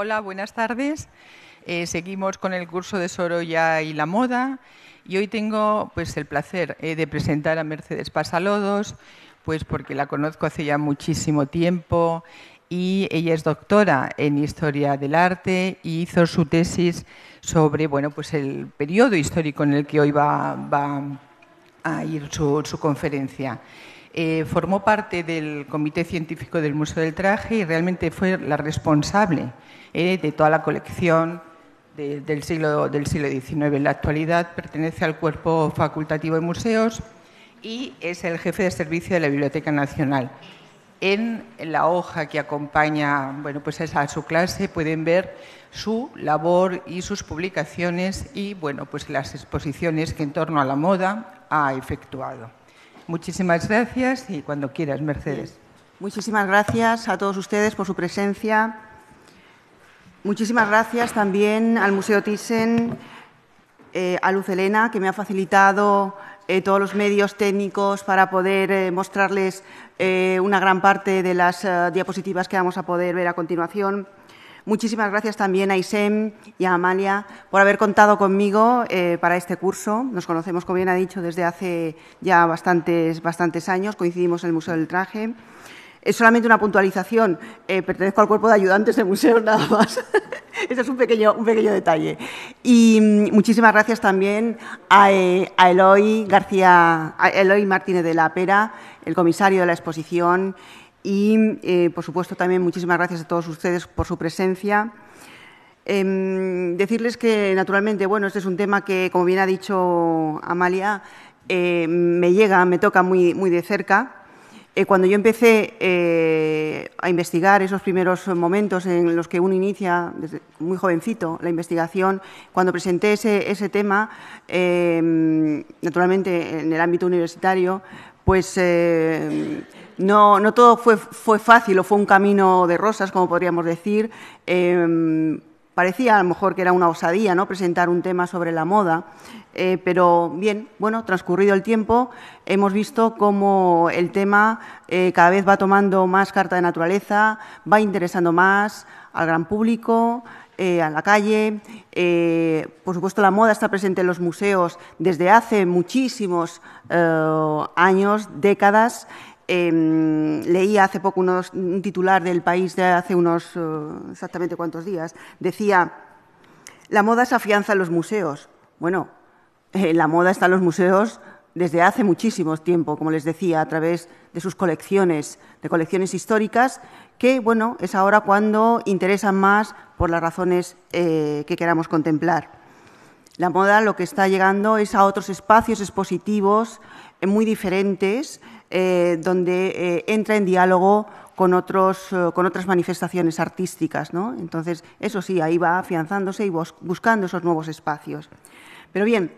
Hola, buenas tardes. Eh, seguimos con el curso de Sorolla y la moda y hoy tengo pues, el placer eh, de presentar a Mercedes Pasalodos, pues porque la conozco hace ya muchísimo tiempo y ella es doctora en historia del arte y hizo su tesis sobre bueno, pues el periodo histórico en el que hoy va, a ir su, su conferencia. Eh, formó parte del comité científico del Museo del Traje y realmente fue la responsable eh, de toda la colección del, siglo, del siglo XIX. En la actualidad pertenece al cuerpo facultativo de museos y es el jefe de servicio de la Biblioteca Nacional. En la hoja que acompaña pues a su clase pueden ver su labor y sus publicaciones y bueno, pues las exposiciones que en torno a la moda ha efectuado. Muchísimas gracias y cuando quieras, Mercedes. Muchísimas gracias a todos ustedes por su presencia. Muchísimas gracias también al Museo Thyssen, eh, a Luz Elena, que me ha facilitado eh, todos los medios técnicos para poder eh, mostrarles una gran parte de las diapositivas que vamos a poder ver a continuación. Muchísimas gracias también a Isem y a Amalia por haber contado conmigo eh, para este curso. Nos conocemos, como bien ha dicho, desde hace ya bastantes, años. Coincidimos en el Museo del Traje. Es solamente una puntualización. Eh, pertenezco al cuerpo de ayudantes del museo, nada más. Ese es un pequeño, un pequeño detalle. Y mm, muchísimas gracias también a, eh, García, a Eloy Martínez de la Pera, el comisario de la exposición, y, eh, por supuesto, también muchísimas gracias a todos ustedes por su presencia. Em, decirles que, naturalmente, bueno, este es un tema que, como bien ha dicho Amalia, eh, me llega, me toca muy, muy de cerca. Eh, cuando yo empecé a investigar esos primeros momentos en los que uno inicia, desde muy jovencito, la investigación, cuando presenté ese, ese tema, em, naturalmente en el ámbito universitario, pues no, todo fue, fácil o fue un camino de rosas, como podríamos decir. Em, parecía a lo mejor que era una osadía ¿no? presentar un tema sobre la moda, eh, pero bien, bueno, transcurrido el tiempo, hemos visto cómo el tema eh, cada vez va tomando más carta de naturaleza, va interesando más al gran público, eh, a la calle. por supuesto, la moda está presente en los museos desde hace muchísimos años, décadas. Em, leía hace poco un titular del país de hace unos eh, exactamente cuántos días. Decía, la moda se afianza en los museos. Bueno, eh, la moda está en los museos desde hace muchísimo tiempo, como les decía, a través de sus colecciones, de colecciones históricas, que bueno, es ahora cuando interesan más por las razones eh, que queramos contemplar. La moda lo que está llegando es a otros espacios expositivos muy diferentes, eh, donde eh, entra en diálogo con, otros, eh, con otras manifestaciones artísticas. ¿no? Entonces, eso sí, ahí va afianzándose y buscando esos nuevos espacios. Pero bien,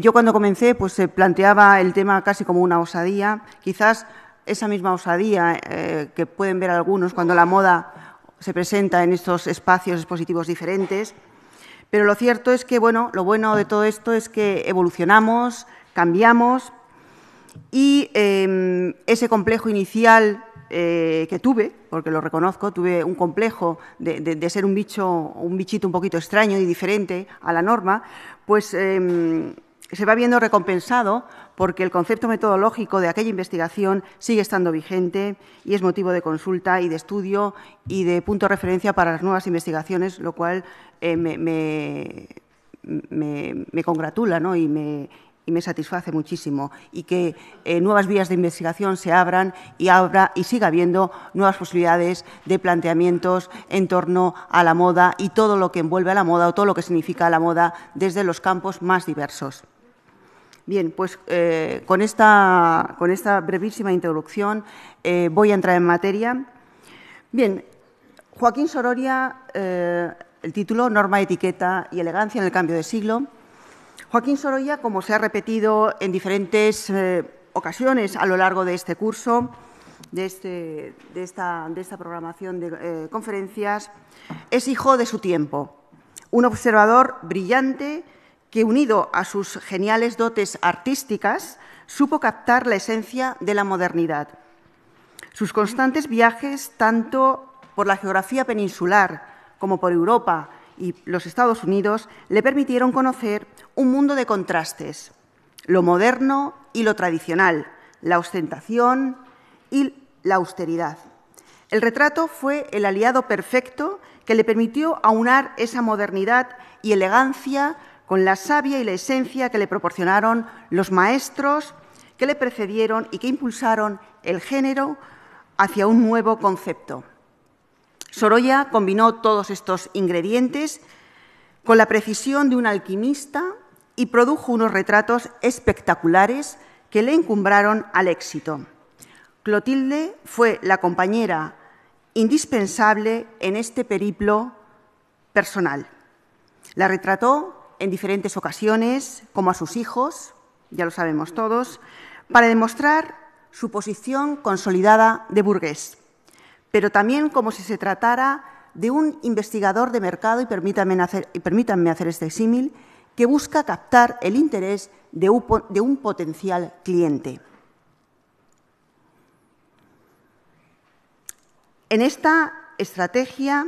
yo cuando comencé pues se planteaba el tema casi como una osadía, quizás esa misma osadía que pueden ver algunos cuando la moda se presenta en estos espacios expositivos diferentes. Pero lo cierto es que, bueno, lo bueno de todo esto es que evolucionamos, cambiamos y em, ese complejo inicial eh, que tuve, porque lo reconozco, tuve un complejo de, ser un bicho, un bichito un poquito extraño y diferente a la norma, pues em, se va viendo recompensado porque el concepto metodológico de aquella investigación sigue estando vigente y es motivo de consulta y de estudio y de punto de referencia para las nuevas investigaciones, lo cual eh, me, congratula y, me, y me satisface muchísimo y que eh, nuevas vías de investigación se abran y abra y siga habiendo nuevas posibilidades de planteamientos en torno a la moda y todo lo que envuelve a la moda o todo lo que significa la moda desde los campos más diversos. Bien, pues eh, con, esta, brevísima introducción eh, voy a entrar en materia. Bien, Joaquín Sororia, el título Norma, Etiqueta y Elegancia en el Cambio de Siglo Joaquín Sorolla, como se ha repetido en diferentes eh, ocasiones a lo largo de este curso, de, este, esta, programación de eh, conferencias, es hijo de su tiempo, un observador brillante que, unido a sus geniales dotes artísticas, supo captar la esencia de la modernidad. Sus constantes viajes, tanto por la geografía peninsular como por Europa y los Estados Unidos le permitieron conocer un mundo de contrastes, lo moderno y lo tradicional, la ostentación y la austeridad. El retrato fue el aliado perfecto que le permitió aunar esa modernidad y elegancia con la savia y la esencia que le proporcionaron los maestros que le precedieron y que impulsaron el género hacia un nuevo concepto, Sorolla combinó todos estos ingredientes con la precisión de un alquimista y produjo unos retratos espectaculares que le encumbraron al éxito. Clotilde fue la compañera indispensable en este periplo personal. La retrató en diferentes ocasiones, como a sus hijos, ya lo sabemos todos, para demostrar su posición consolidada de burgués pero también como si se tratara de un investigador de mercado, y, permítanme hacer este símil, que busca captar el interés de un, potencial cliente. En esta estrategia,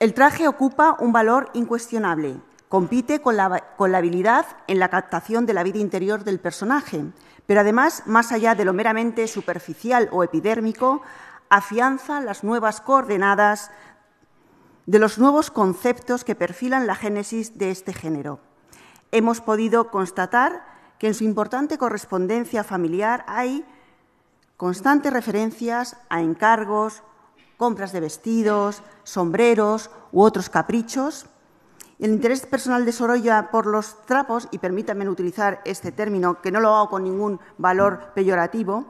el traje ocupa un valor incuestionable, compite con la, habilidad en la captación de la vida interior del personaje, pero además, más allá de lo meramente superficial o epidérmico, afianza las nuevas coordenadas de los nuevos conceptos que perfilan la génesis de este género. Hemos podido constatar que en su importante correspondencia familiar hay constantes referencias a encargos, compras de vestidos, sombreros u otros caprichos, el interés personal de Sorolla por los trapos, y permítanme utilizar este término, que no lo hago con ningún valor peyorativo,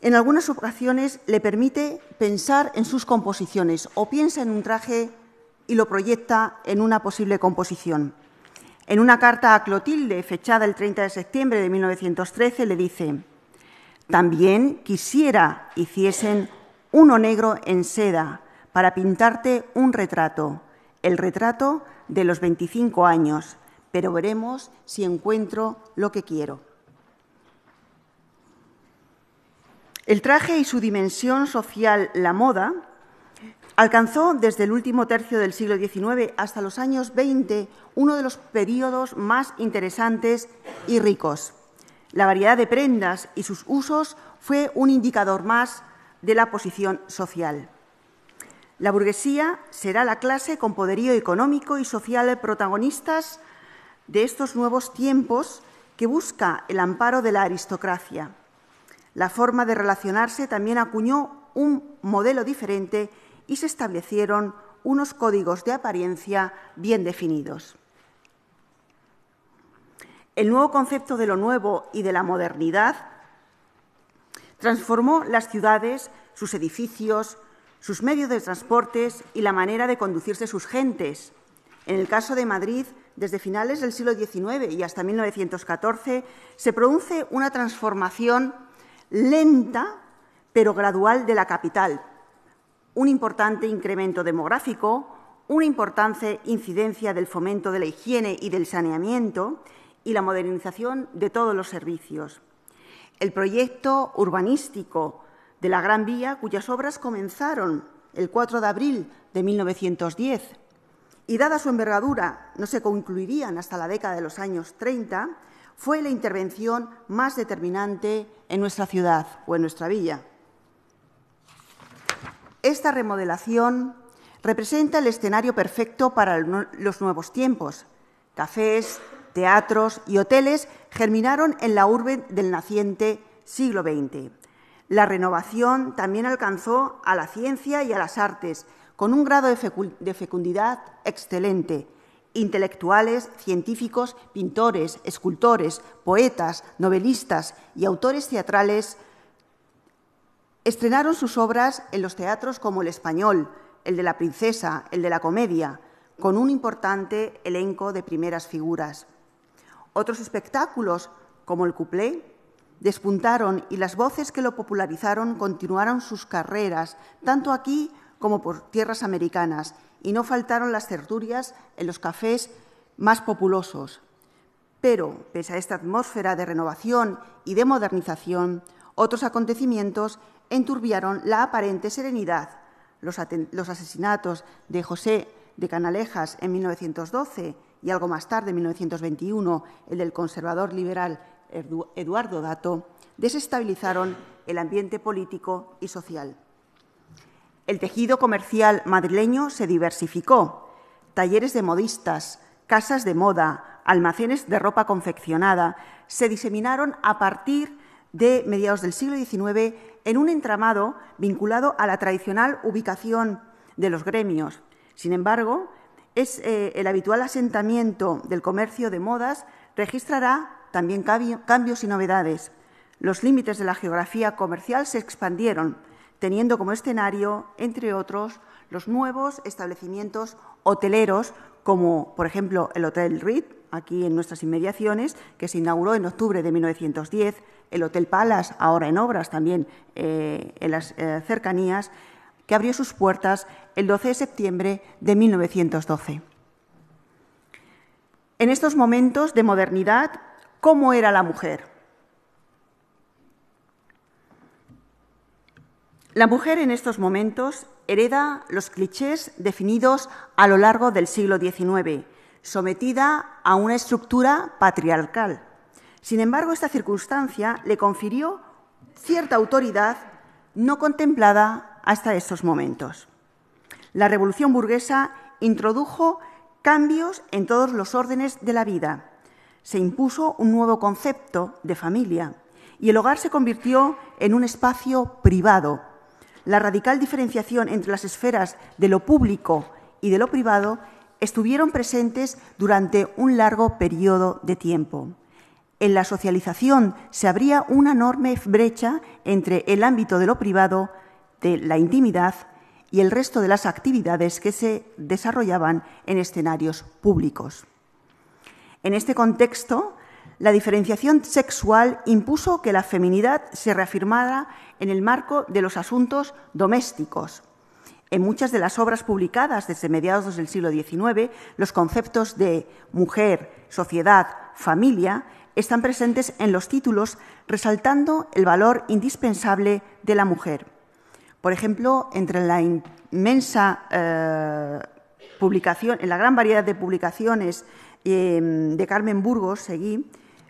en algunas ocasiones le permite pensar en sus composiciones o piensa en un traje y lo proyecta en una posible composición. En una carta a Clotilde, fechada el 30 de septiembre de 1913, le dice, también quisiera hiciesen uno negro en seda para pintarte un retrato el retrato de los 25 años, pero veremos si encuentro lo que quiero. El traje y su dimensión social, la moda, alcanzó desde el último tercio del siglo XIX hasta los años 20 uno de los periodos más interesantes y ricos. La variedad de prendas y sus usos fue un indicador más de la posición social. La burguesía será la clase con poderío económico y social protagonistas de estos nuevos tiempos que busca el amparo de la aristocracia. La forma de relacionarse también acuñó un modelo diferente y se establecieron unos códigos de apariencia bien definidos. El nuevo concepto de lo nuevo y de la modernidad transformó las ciudades, sus edificios, sus medios de transportes y la manera de conducirse sus gentes. En el caso de Madrid, desde finales del siglo XIX y hasta 1914, se produce una transformación lenta pero gradual de la capital, un importante incremento demográfico, una importante incidencia del fomento de la higiene y del saneamiento y la modernización de todos los servicios. El proyecto urbanístico de la Gran Vía, cuyas obras comenzaron el 4 de abril de 1910 y, dada su envergadura, no se concluirían hasta la década de los años 30, fue la intervención más determinante en nuestra ciudad o en nuestra villa. Esta remodelación representa el escenario perfecto para los nuevos tiempos. Cafés, teatros y hoteles germinaron en la urbe del naciente siglo XX la renovación también alcanzó a la ciencia y a las artes, con un grado de fecundidad excelente. Intelectuales, científicos, pintores, escultores, poetas, novelistas y autores teatrales estrenaron sus obras en los teatros como el español, el de la princesa, el de la comedia, con un importante elenco de primeras figuras. Otros espectáculos, como el cuplé, despuntaron y las voces que lo popularizaron continuaron sus carreras, tanto aquí como por tierras americanas, y no faltaron las tertulias en los cafés más populosos. Pero, pese a esta atmósfera de renovación y de modernización, otros acontecimientos enturbiaron la aparente serenidad. Los, los asesinatos de José de Canalejas en 1912 y algo más tarde, en 1921, el del conservador liberal Eduardo Dato, desestabilizaron el ambiente político y social. El tejido comercial madrileño se diversificó. Talleres de modistas, casas de moda, almacenes de ropa confeccionada se diseminaron a partir de mediados del siglo XIX en un entramado vinculado a la tradicional ubicación de los gremios. Sin embargo, eh, el habitual asentamiento del comercio de modas registrará también cambios y novedades. Los límites de la geografía comercial se expandieron, teniendo como escenario, entre otros, los nuevos establecimientos hoteleros, como por ejemplo el Hotel Reed, aquí en nuestras inmediaciones, que se inauguró en octubre de 1910, el Hotel Palace, ahora en obras también eh, en las eh, cercanías, que abrió sus puertas el 12 de septiembre de 1912. En estos momentos de modernidad, cómo era la mujer. La mujer en estos momentos hereda los clichés definidos a lo largo del siglo XIX, sometida a una estructura patriarcal. Sin embargo, esta circunstancia le confirió cierta autoridad no contemplada hasta estos momentos. La revolución burguesa introdujo cambios en todos los órdenes de la vida, se impuso un nuevo concepto de familia y el hogar se convirtió en un espacio privado. La radical diferenciación entre las esferas de lo público y de lo privado estuvieron presentes durante un largo periodo de tiempo. En la socialización se abría una enorme brecha entre el ámbito de lo privado, de la intimidad, y el resto de las actividades que se desarrollaban en escenarios públicos. En este contexto, la diferenciación sexual impuso que la feminidad se reafirmara en el marco de los asuntos domésticos. En muchas de las obras publicadas desde mediados del siglo XIX, los conceptos de mujer, sociedad, familia están presentes en los títulos, resaltando el valor indispensable de la mujer. Por ejemplo, entre la inmensa eh, en la gran variedad de publicaciones em, de Carmen Burgos, seguí,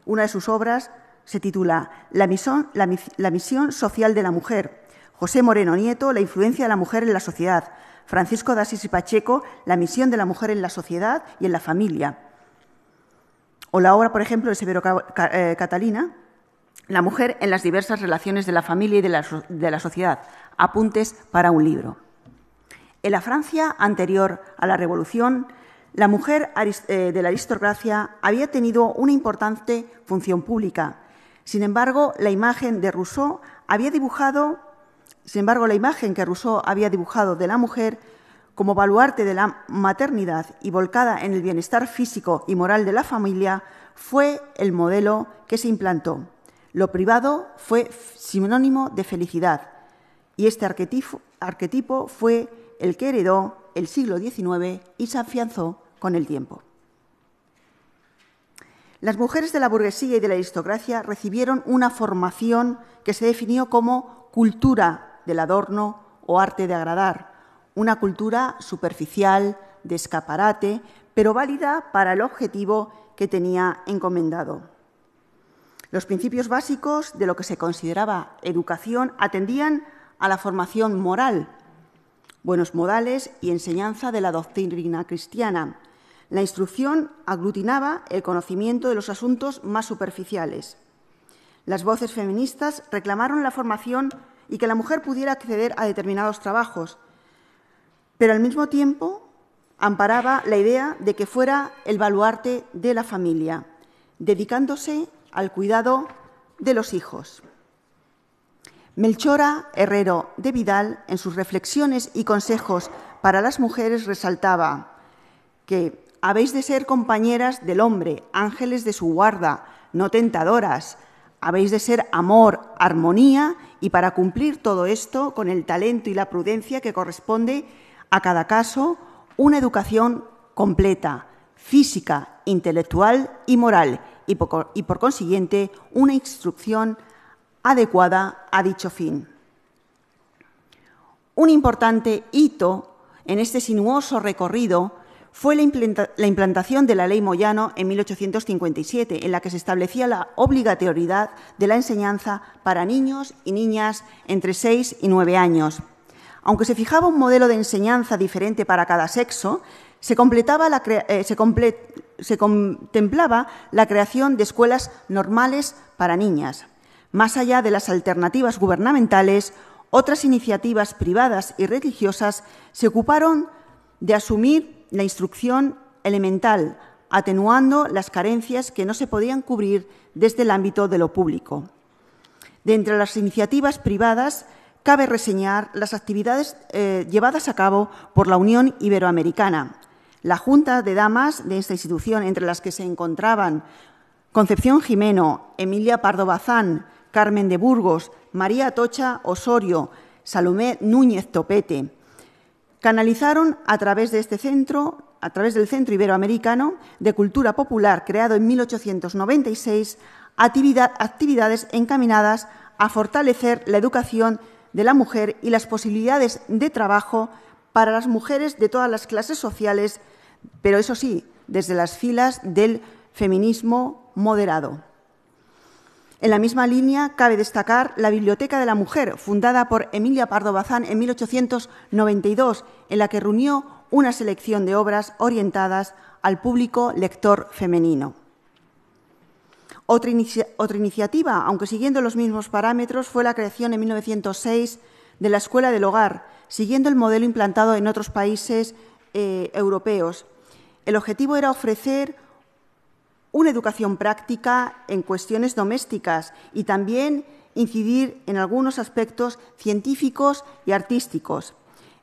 una de sus obras se titula la misión, social de la mujer. José Moreno Nieto, la influencia de la mujer en la sociedad. Francisco de Asís y Pacheco, la misión de la mujer en la sociedad y en la familia. O la obra, por ejemplo, de Severo eh, Catalina, La mujer en las diversas relaciones de la familia y de la sociedad. Apuntes para un libro. En la Francia anterior a la Revolución, la mujer eh, de la aristocracia había tenido una importante función pública. Sin embargo, la imagen de Rousseau había dibujado, sin embargo, la imagen que Rousseau había dibujado de la mujer como baluarte de la maternidad y volcada en el bienestar físico y moral de la familia fue el modelo que se implantó. Lo privado fue sinónimo de felicidad y este arquetipo fue el que heredó el siglo XIX y se afianzó con el tiempo. Las mujeres de la burguesía y de la aristocracia recibieron una formación que se definió como cultura del adorno o arte de agradar, una cultura superficial, de escaparate, pero válida para el objetivo que tenía encomendado. Los principios básicos de lo que se consideraba educación atendían a la formación moral, buenos modales y enseñanza de la doctrina cristiana. La instrucción aglutinaba el conocimiento de los asuntos más superficiales. Las voces feministas reclamaron la formación y que la mujer pudiera acceder a determinados trabajos, pero al mismo tiempo amparaba la idea de que fuera el baluarte de la familia, dedicándose al cuidado de los hijos. Melchora Herrero de Vidal, en sus reflexiones y consejos para las mujeres, resaltaba que habéis de ser compañeras del hombre, ángeles de su guarda, no tentadoras. Habéis de ser amor, armonía y para cumplir todo esto con el talento y la prudencia que corresponde a cada caso, una educación completa, física, intelectual y moral y por, consiguiente una instrucción adecuada a dicho fin. Un importante hito en este sinuoso recorrido fue la implantación de la Ley Moyano en 1857, en la que se establecía la obligatoriedad de la enseñanza para niños y niñas entre 6 y 9 años. Aunque se fijaba un modelo de enseñanza diferente para cada sexo, se, eh, se contemplaba la creación de escuelas normales para niñas. Más allá de las alternativas gubernamentales, otras iniciativas privadas y religiosas se ocuparon de asumir la instrucción elemental, atenuando las carencias que no se podían cubrir desde el ámbito de lo público. De entre las iniciativas privadas, cabe reseñar las actividades eh, llevadas a cabo por la Unión Iberoamericana, la Junta de Damas de esta institución, entre las que se encontraban Concepción Jimeno, Emilia Pardo Bazán, Carmen de Burgos, María Tocha Osorio, Salomé Núñez Topete. Canalizaron a través de este centro, a través del Centro Iberoamericano de Cultura Popular, creado en 1896, actividad, actividades encaminadas a fortalecer la educación de la mujer y las posibilidades de trabajo para las mujeres de todas las clases sociales, pero eso sí, desde las filas del feminismo moderado. En la misma línea cabe destacar la Biblioteca de la Mujer, fundada por Emilia Pardo Bazán en 1892, en la que reunió una selección de obras orientadas al público lector femenino. Otra, iniciativa, aunque siguiendo los mismos parámetros, fue la creación en 1906 de la Escuela del Hogar, siguiendo el modelo implantado en otros países eh, europeos. El objetivo era ofrecer una educación práctica en cuestiones domésticas y también incidir en algunos aspectos científicos y artísticos.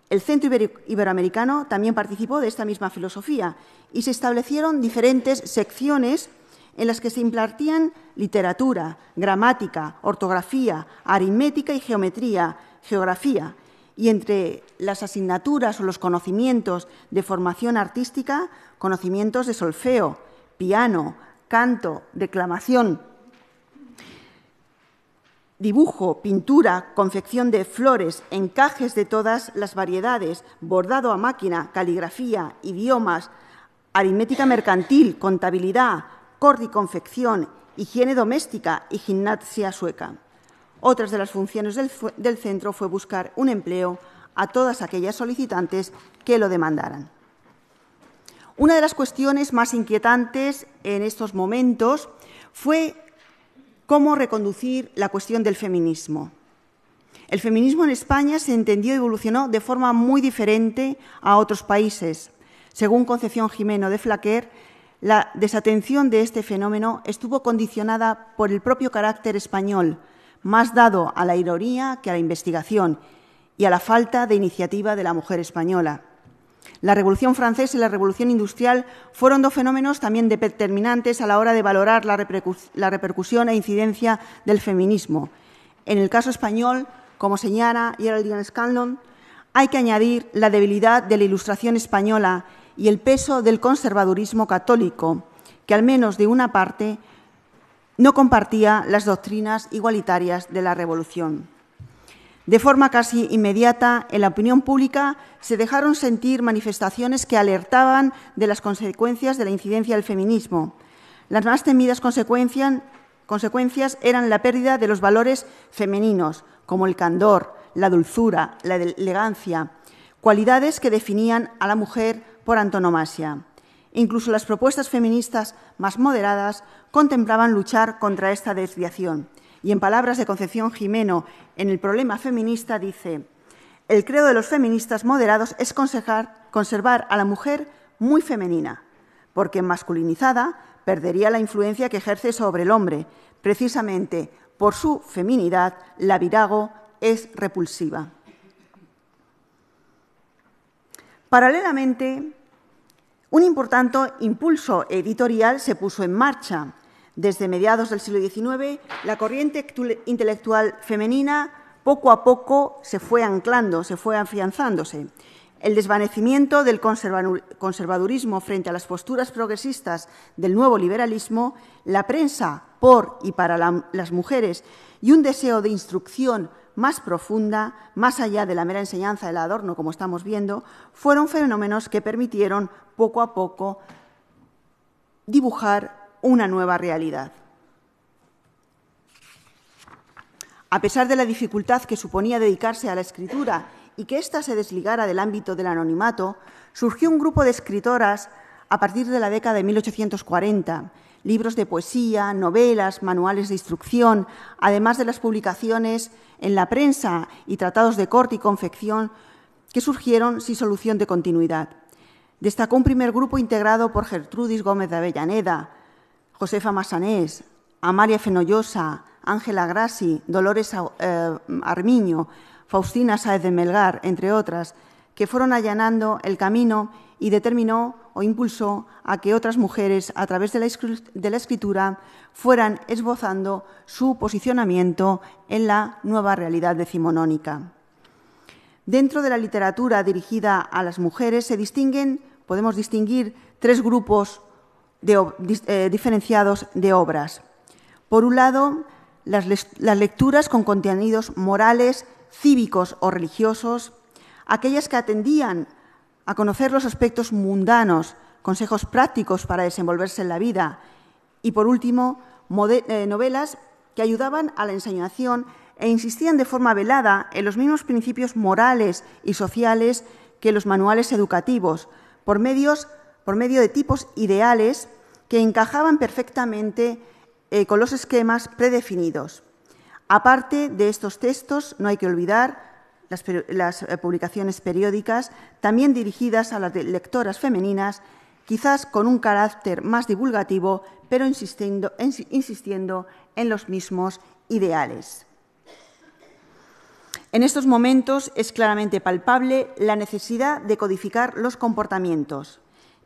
El Centro Iberoamericano también participó de esta misma filosofía y se establecieron diferentes secciones en las que se impartían literatura, gramática, ortografía, aritmética y geometría, geografía. Y entre las asignaturas o los conocimientos de formación artística, conocimientos de solfeo, piano, canto, declamación, dibujo, pintura, confección de flores, encajes de todas las variedades, bordado a máquina, caligrafía, idiomas, aritmética mercantil, contabilidad, cord y confección, higiene doméstica y gimnasia sueca. Otras de las funciones del centro fue buscar un empleo a todas aquellas solicitantes que lo demandaran. Una de las cuestiones más inquietantes en estos momentos fue cómo reconducir la cuestión del feminismo. El feminismo en España se entendió y evolucionó de forma muy diferente a otros países. Según Concepción Jimeno de Flaquer, la desatención de este fenómeno estuvo condicionada por el propio carácter español, más dado a la ironía que a la investigación y a la falta de iniciativa de la mujer española. La Revolución Francesa y la Revolución Industrial fueron dos fenómenos también determinantes a la hora de valorar la, repercusión e incidencia del feminismo. En el caso español, como señala Geraldine Scanlon, hay que añadir la debilidad de la Ilustración española y el peso del conservadurismo católico, que al menos de una parte no compartía las doctrinas igualitarias de la Revolución. De forma casi inmediata, en la opinión pública se dejaron sentir manifestaciones que alertaban de las consecuencias de la incidencia del feminismo. Las más temidas consecuencias eran la pérdida de los valores femeninos, como el candor, la dulzura, la elegancia, cualidades que definían a la mujer por antonomasia. Incluso las propuestas feministas más moderadas contemplaban luchar contra esta desviación. Y en palabras de Concepción Jimeno, en el problema feminista dice, el credo de los feministas moderados es conservar a la mujer muy femenina, porque masculinizada perdería la influencia que ejerce sobre el hombre. Precisamente por su feminidad, la virago es repulsiva. Paralelamente, un importante impulso editorial se puso en marcha desde mediados del siglo XIX, la corriente intelectual femenina poco a poco se fue anclando, se fue afianzándose. El desvanecimiento del conservadurismo frente a las posturas progresistas del nuevo liberalismo, la prensa por y para las mujeres y un deseo de instrucción más profunda, más allá de la mera enseñanza del adorno, como estamos viendo, fueron fenómenos que permitieron poco a poco dibujar una nueva realidad. A pesar de la dificultad que suponía dedicarse a la escritura y que ésta se desligara del ámbito del anonimato, surgió un grupo de escritoras a partir de la década de 1840, libros de poesía, novelas, manuales de instrucción, además de las publicaciones en la prensa y tratados de corte y confección que surgieron sin solución de continuidad. Destacó un primer grupo integrado por Gertrudis Gómez de Avellaneda, Josefa Masanés, Amaria Fenollosa, Ángela Grassi, Dolores eh, Armiño, Faustina Sáez de Melgar, entre otras, que fueron allanando el camino y determinó o impulsó a que otras mujeres, a través de la escritura, fueran esbozando su posicionamiento en la nueva realidad decimonónica. Dentro de la literatura dirigida a las mujeres se distinguen, podemos distinguir, tres grupos de, eh, diferenciados de obras. Por un lado, las, lecturas con contenidos morales, cívicos o religiosos, aquellas que atendían a conocer los aspectos mundanos, consejos prácticos para desenvolverse en la vida y, por último, eh, novelas que ayudaban a la enseñación e insistían de forma velada en los mismos principios morales y sociales que los manuales educativos, por medios por medio de tipos ideales que encajaban perfectamente eh, con los esquemas predefinidos. Aparte de estos textos, no hay que olvidar las, eh, publicaciones periódicas, también dirigidas a las lectoras femeninas, quizás con un carácter más divulgativo, pero insistiendo en los mismos ideales. En estos momentos es claramente palpable la necesidad de codificar los comportamientos,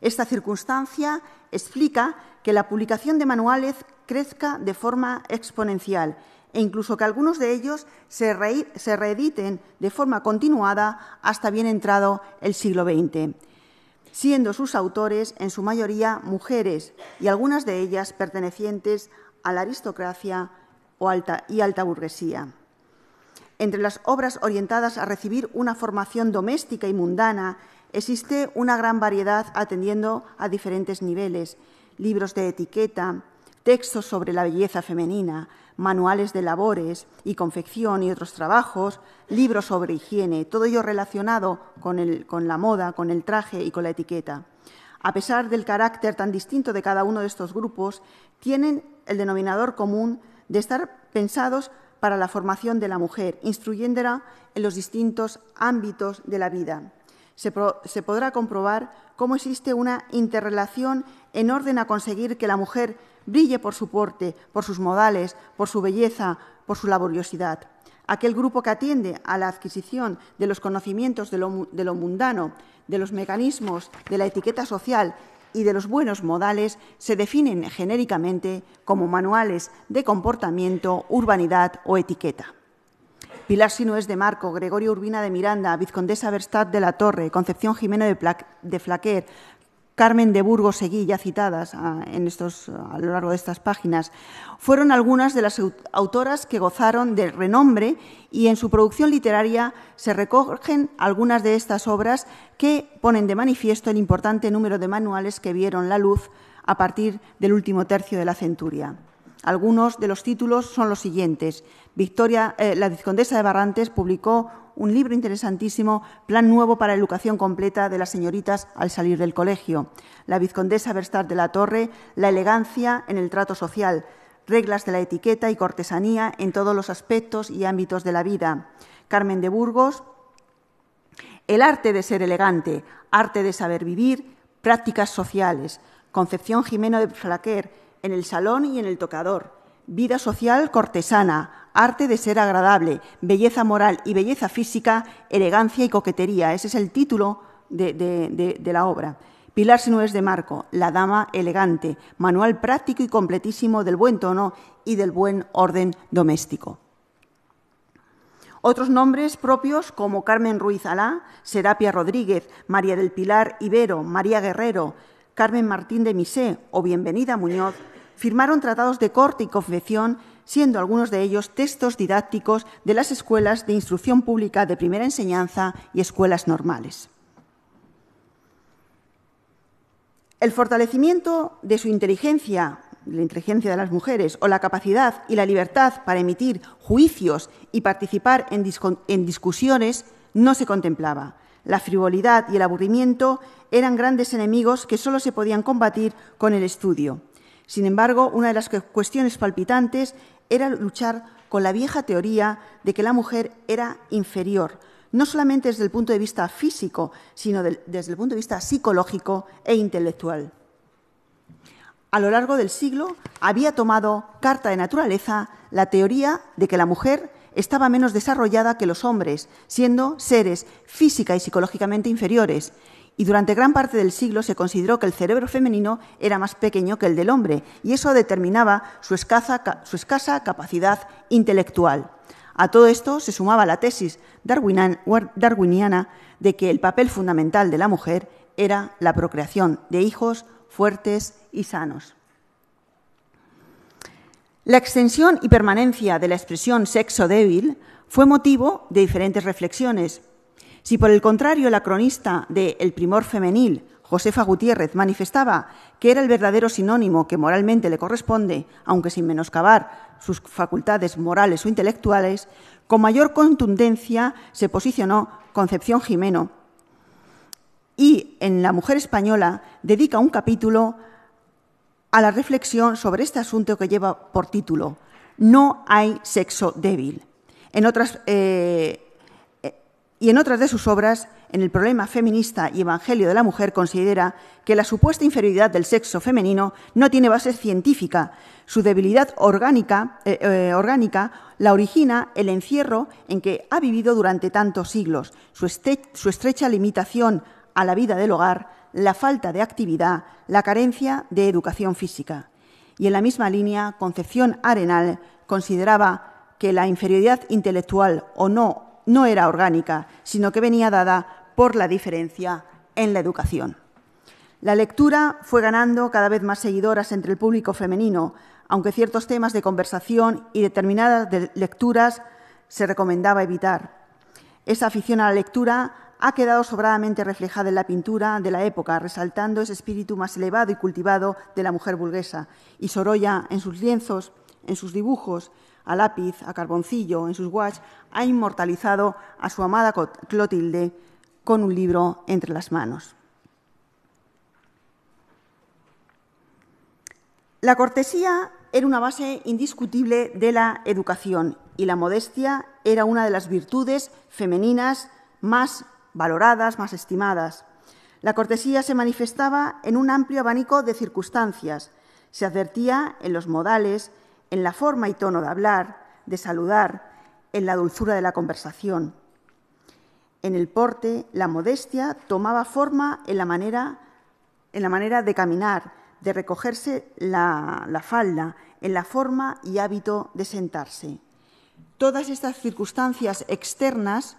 esta circunstancia explica que la publicación de manuales crezca de forma exponencial e incluso que algunos de ellos se, reediten de forma continuada hasta bien entrado el siglo XX, siendo sus autores en su mayoría mujeres y algunas de ellas pertenecientes a la aristocracia o y alta burguesía. Entre las obras orientadas a recibir una formación doméstica y mundana Existe una gran variedad atendiendo a diferentes niveles, libros de etiqueta, textos sobre la belleza femenina, manuales de labores y confección y otros trabajos, libros sobre higiene, todo ello relacionado con, la moda, con el traje y con la etiqueta. A pesar del carácter tan distinto de cada uno de estos grupos, tienen el denominador común de estar pensados para la formación de la mujer, instruyéndola en los distintos ámbitos de la vida se, podrá comprobar cómo existe una interrelación en orden a conseguir que la mujer brille por su porte, por sus modales, por su belleza, por su laboriosidad. Aquel grupo que atiende a la adquisición de los conocimientos de lo, mundano, de los mecanismos, de la etiqueta social y de los buenos modales se definen genéricamente como manuales de comportamiento, urbanidad o etiqueta. Pilar es de Marco, Gregorio Urbina de Miranda, Vizcondesa Verstad de la Torre, Concepción Jimeno de, Flaquer, Carmen de Burgos Seguí, ya citadas ah, ah, a lo largo de estas páginas, fueron algunas de las autoras que gozaron del renombre y en su producción literaria se recogen algunas de estas obras que ponen de manifiesto el importante número de manuales que vieron la luz a partir del último tercio de la centuria. Algunos de los títulos son los siguientes. Victoria, eh, la vizcondesa de Barrantes publicó un libro interesantísimo, Plan Nuevo para la Educación Completa de las Señoritas al salir del colegio. La vizcondesa Verstar de la Torre, La elegancia en el trato social, reglas de la etiqueta y cortesanía en todos los aspectos y ámbitos de la vida. Carmen de Burgos, El arte de ser elegante, arte de saber vivir, prácticas sociales. Concepción Jimeno de Flaquer, en el salón y en el tocador. Vida social cortesana, arte de ser agradable, belleza moral y belleza física, elegancia y coquetería. Ese es el título de, la obra. Pilar Sinúes de Marco, La Dama Elegante, manual práctico y completísimo del buen tono y del buen orden doméstico. Otros nombres propios como Carmen Ruiz Alá, Serapia Rodríguez, María del Pilar Ibero, María Guerrero, Carmen Martín de Misé o Bienvenida Muñoz, firmaron tratados de corte y confección, siendo algunos de ellos textos didácticos de las escuelas de instrucción pública de primera enseñanza y escuelas normales. El fortalecimiento de su inteligencia, la inteligencia de las mujeres, o la capacidad y la libertad para emitir juicios y participar en, discusiones no se contemplaba, la frivolidad y el aburrimiento eran grandes enemigos que solo se podían combatir con el estudio. Sin embargo, una de las cuestiones palpitantes era luchar con la vieja teoría de que la mujer era inferior, no solamente desde el punto de vista físico, sino desde el punto de vista psicológico e intelectual. A lo largo del siglo había tomado carta de naturaleza la teoría de que la mujer estaba menos desarrollada que los hombres, siendo seres física y psicológicamente inferiores, y durante gran parte del siglo se consideró que el cerebro femenino era más pequeño que el del hombre, y eso determinaba su escasa, su escasa capacidad intelectual. A todo esto se sumaba la tesis darwiniana de que el papel fundamental de la mujer era la procreación de hijos fuertes y sanos. La extensión y permanencia de la expresión sexo débil fue motivo de diferentes reflexiones. Si por el contrario la cronista de El Primor Femenil, Josefa Gutiérrez, manifestaba que era el verdadero sinónimo que moralmente le corresponde, aunque sin menoscabar sus facultades morales o intelectuales, con mayor contundencia se posicionó Concepción Jimeno. Y en La Mujer Española dedica un capítulo a la reflexión sobre este asunto que lleva por título No hay sexo débil. Eh, eh, y en otras de sus obras, en el problema feminista y Evangelio de la Mujer, considera que la supuesta inferioridad del sexo femenino no tiene base científica. Su debilidad orgánica, eh, la origina el encierro en que ha vivido durante tantos siglos, su estrecha limitación a la vida del hogar, la falta de actividad, la carencia de educación física. Y en la misma línea, Concepción Arenal consideraba que la inferioridad intelectual o no no era orgánica, sino que venía dada por la diferencia en la educación. La lectura fue ganando cada vez más seguidoras entre el público femenino, aunque ciertos temas de conversación y determinadas lecturas se recomendaba evitar. Esa afición a la lectura ha quedado sobradamente reflejada en la pintura de la época, resaltando ese espíritu más elevado y cultivado de la mujer burguesa. Y Sorolla, en sus lienzos, en sus dibujos, a lápiz, a carboncillo, en sus watch, ha inmortalizado a su amada Clotilde con un libro entre las manos. La cortesía era una base indiscutible de la educación y la modestia era una de las virtudes femeninas más valoradas, más estimadas. La cortesía se manifestaba en un amplio abanico de circunstancias. Se advertía en los modales, en la forma y tono de hablar, de saludar, en la dulzura de la conversación. En el porte, la modestia tomaba forma en la manera, en la manera de caminar, de recogerse la, la falda, en la forma y hábito de sentarse. Todas estas circunstancias externas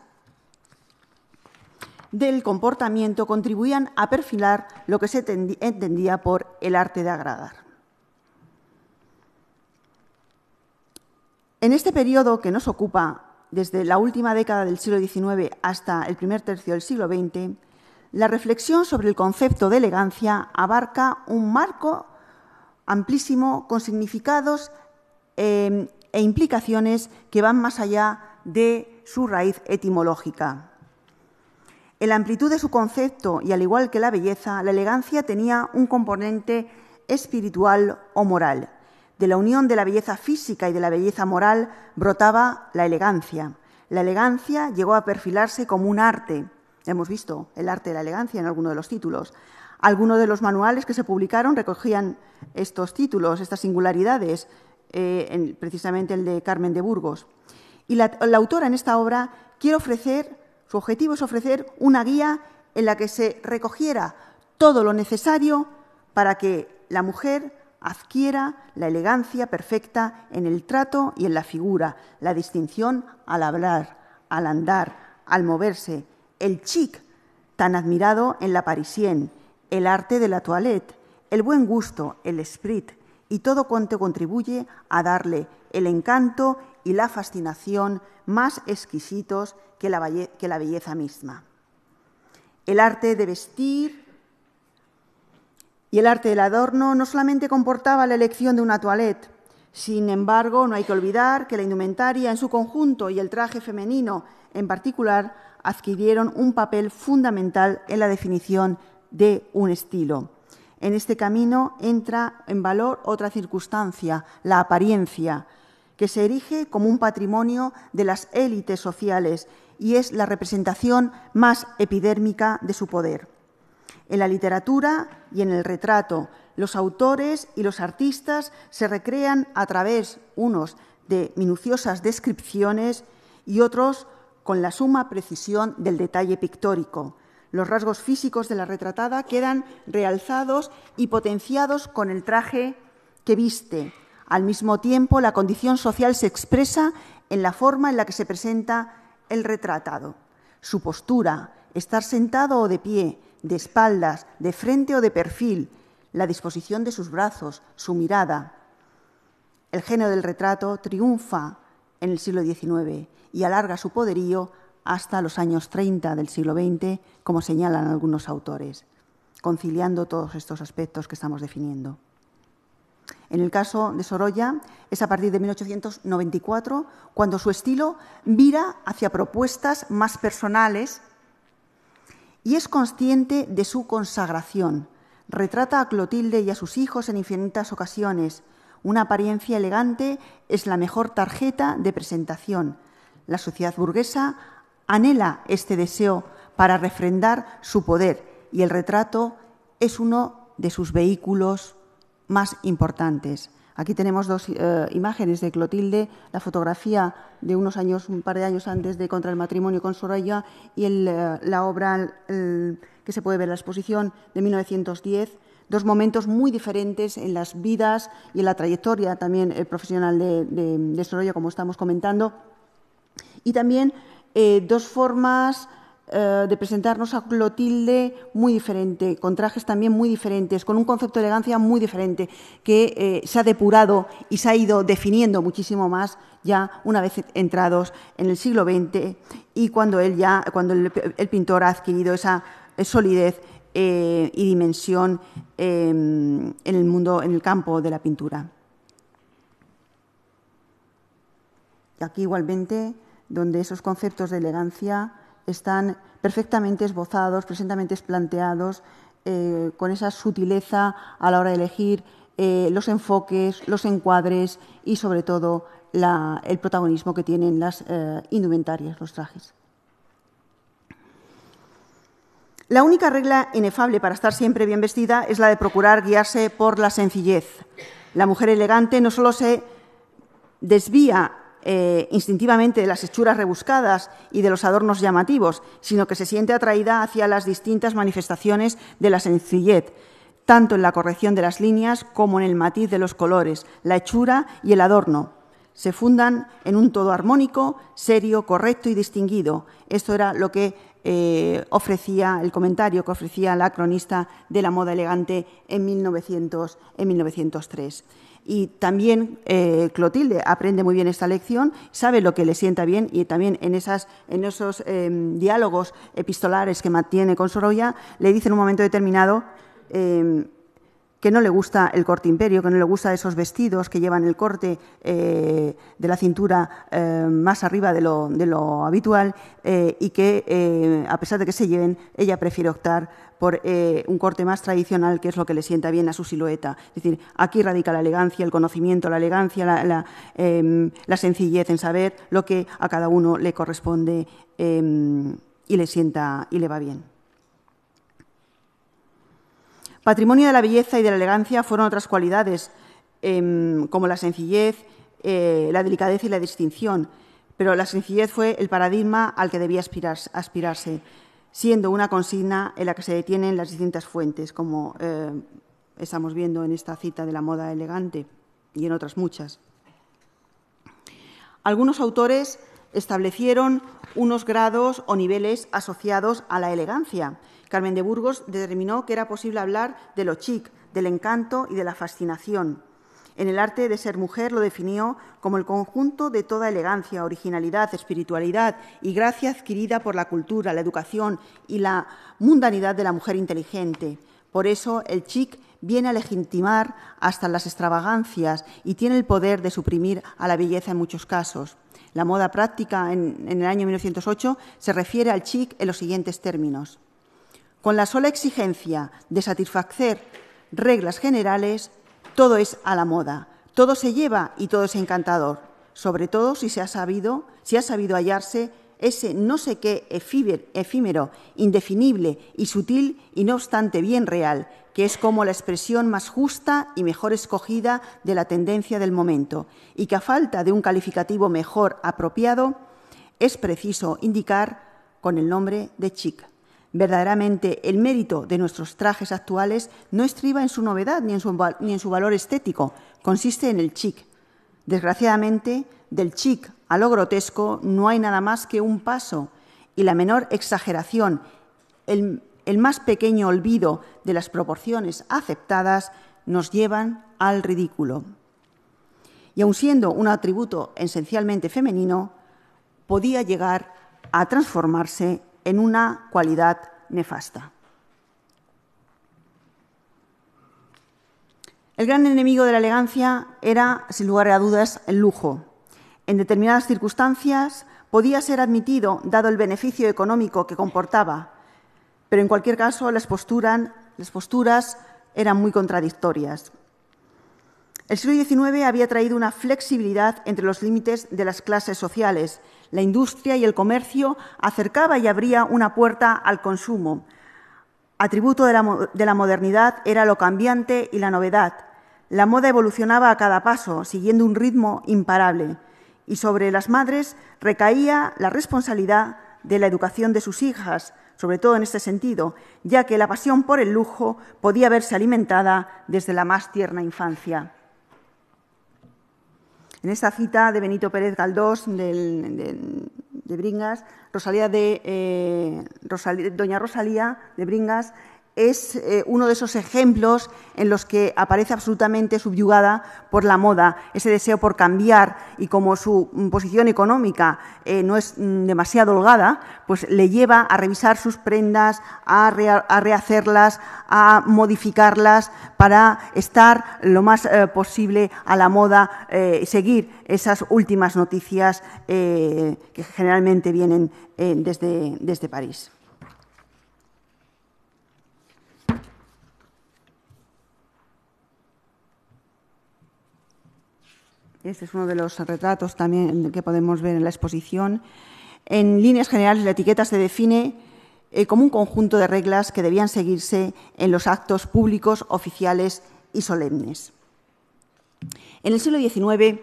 del comportamiento contribuían a perfilar lo que se entendía por el arte de agradar. En este periodo que nos ocupa, desde la última década del siglo XIX hasta el primer tercio del siglo XX, la reflexión sobre el concepto de elegancia abarca un marco amplísimo con significados em, e implicaciones que van más allá de su raíz etimológica. En la amplitud de su concepto y al igual que la belleza, la elegancia tenía un componente espiritual o moral. De la unión de la belleza física y de la belleza moral brotaba la elegancia. La elegancia llegó a perfilarse como un arte. Hemos visto el arte de la elegancia en alguno de los títulos. Algunos de los manuales que se publicaron recogían estos títulos, estas singularidades, eh, precisamente el de Carmen de Burgos. Y la autora en esta obra quiere ofrecer su objetivo es ofrecer una guía en la que se recogiera todo lo necesario para que la mujer adquiera la elegancia perfecta en el trato y en la figura, la distinción al hablar, al andar, al moverse, el chic tan admirado en la Parisienne, el arte de la toilette, el buen gusto, el esprit y todo cuanto contribuye a darle el encanto y la fascinación más exquisitos que la, que la belleza misma. El arte de vestir y el arte del adorno no solamente comportaba la elección de una toilette, sin embargo, no hay que olvidar que la indumentaria en su conjunto y el traje femenino en particular adquirieron un papel fundamental en la definición de un estilo. En este camino entra en valor otra circunstancia, la apariencia, que se erige como un patrimonio de las élites sociales y es la representación más epidérmica de su poder. En la literatura y en el retrato, los autores y los artistas se recrean a través unos de minuciosas descripciones y otros con la suma precisión del detalle pictórico. Los rasgos físicos de la retratada quedan realzados y potenciados con el traje que viste, al mismo tiempo, la condición social se expresa en la forma en la que se presenta el retratado. Su postura, estar sentado o de pie, de espaldas, de frente o de perfil, la disposición de sus brazos, su mirada. El genio del retrato triunfa en el siglo XIX y alarga su poderío hasta los años 30 del siglo XX, como señalan algunos autores, conciliando todos estos aspectos que estamos definiendo. En el caso de Sorolla es a partir de 1894 cuando su estilo vira hacia propuestas más personales y es consciente de su consagración. Retrata a Clotilde y a sus hijos en infinitas ocasiones. Una apariencia elegante es la mejor tarjeta de presentación. La sociedad burguesa anhela este deseo para refrendar su poder y el retrato es uno de sus vehículos más importantes. Aquí tenemos dos eh, imágenes de Clotilde, la fotografía de unos años, un par de años antes de Contra el matrimonio con Soraya y eh, la obra que se puede ver en la exposición de 1910. Dos momentos muy diferentes en las vidas y en la trayectoria también eh, profesional de, de, como estamos comentando. Y también dos formas eh, de presentarnos a Clotilde muy diferente, con trajes también muy diferentes, con un concepto de elegancia muy diferente, que eh, se ha depurado y se ha ido definiendo muchísimo más ya una vez entrados en el siglo XX y cuando él ya, cuando el, pintor ha adquirido esa eh, solidez y dimensión em, en el mundo, en el campo de la pintura. Y Aquí igualmente, donde esos conceptos de elegancia están perfectamente esbozados, presentemente planteados, eh, con esa sutileza a la hora de elegir eh, los enfoques, los encuadres y, sobre todo, el protagonismo que tienen las eh, indumentarias, los trajes. La única regla inefable para estar siempre bien vestida es la de procurar guiarse por la sencillez. La mujer elegante no solo se desvía eh, instintivamente de las hechuras rebuscadas y de los adornos llamativos, sino que se siente atraída hacia las distintas manifestaciones de la sencillez, tanto en la corrección de las líneas como en el matiz de los colores, la hechura y el adorno. Se fundan en un todo armónico, serio, correcto y distinguido. Esto era lo que eh, ofrecía el comentario que ofrecía la cronista de la moda elegante en, en 1903. Y también eh, Clotilde aprende muy bien esta lección, sabe lo que le sienta bien y también en, esos em, diálogos epistolares que mantiene con Sorolla, le dice en un momento determinado em, que no le gusta el corte imperio, que no le gusta esos vestidos que llevan el corte eh, de la cintura eh, más arriba de lo, habitual y que, a pesar de que se lleven, ella prefiere optar por eh, un corte más tradicional, que es lo que le sienta bien a su silueta. Es decir, aquí radica la elegancia, el conocimiento, la elegancia, la, em, sencillez en saber lo que a cada uno le corresponde em, y le sienta y le va bien. Patrimonio de la belleza y de la elegancia fueron otras cualidades, em, como la sencillez, eh, la delicadeza y la distinción pero la sencillez fue el paradigma al que debía aspirarse siendo una consigna en la que se detienen las distintas fuentes, como eh, estamos viendo en esta cita de la moda elegante y en otras muchas. Algunos autores establecieron unos grados o niveles asociados a la elegancia. Carmen de Burgos determinó que era posible hablar de lo chic, del encanto y de la fascinación. En el arte de ser mujer lo definió como el conjunto de toda elegancia, originalidad, espiritualidad y gracia adquirida por la cultura, la educación y la mundanidad de la mujer inteligente. Por eso el chic viene a legitimar hasta las extravagancias y tiene el poder de suprimir a la belleza en muchos casos. La moda práctica en, el año 1908 se refiere al chic en los siguientes términos. Con la sola exigencia de satisfacer reglas generales, todo es a la moda, todo se lleva y todo es encantador, sobre todo si se ha sabido, si ha sabido hallarse ese no sé qué efímero, indefinible y sutil y no obstante bien real, que es como la expresión más justa y mejor escogida de la tendencia del momento, y que a falta de un calificativo mejor apropiado, es preciso indicar con el nombre de chica. Verdaderamente el mérito de nuestros trajes actuales no estriba en su novedad ni en su, valor estético, consiste en el chic. Desgraciadamente, del chic a lo grotesco no hay nada más que un paso y la menor exageración, el, el más pequeño olvido de las proporciones aceptadas nos llevan al ridículo. Y aun siendo un atributo esencialmente femenino, podía llegar a transformarse en una cualidad nefasta. El gran enemigo de la elegancia era, sin lugar a dudas, el lujo. En determinadas circunstancias podía ser admitido dado el beneficio económico que comportaba, pero en cualquier caso las, posturas eran muy contradictorias. El siglo XIX había traído una flexibilidad entre los límites de las clases sociales la industria y el comercio acercaba y abría una puerta al consumo. Atributo de la, de la modernidad era lo cambiante y la novedad. La moda evolucionaba a cada paso, siguiendo un ritmo imparable, y sobre las madres recaía la responsabilidad de la educación de sus hijas, sobre todo en este sentido, ya que la pasión por el lujo podía verse alimentada desde la más tierna infancia. En esta cita de Benito Pérez Galdós, de Bringas, Rosalía de, eh, doña Rosalía de Bringas es eh, uno de esos ejemplos en los que aparece absolutamente subyugada por la moda, ese deseo por cambiar y como su mm, posición económica eh, no es mm, demasiado holgada, pues le lleva a revisar sus prendas, a, rehacerlas, a modificarlas para estar lo más eh, posible a la moda, y seguir esas últimas noticias que generalmente vienen desde, desde París. Este es uno de los retratos también que podemos ver en la exposición. En líneas generales, la etiqueta se define eh, como un conjunto de reglas que debían seguirse en los actos públicos, oficiales y solemnes. En el siglo XIX,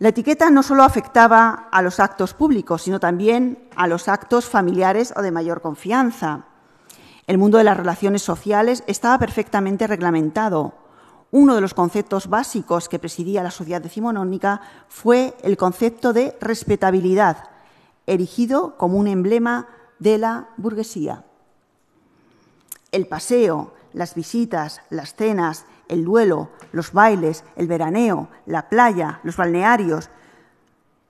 la etiqueta no solo afectaba a los actos públicos, sino también a los actos familiares o de mayor confianza. El mundo de las relaciones sociales estaba perfectamente reglamentado uno de los conceptos básicos que presidía la sociedad decimonónica fue el concepto de respetabilidad, erigido como un emblema de la burguesía. El paseo, las visitas, las cenas, el duelo, los bailes, el veraneo, la playa, los balnearios,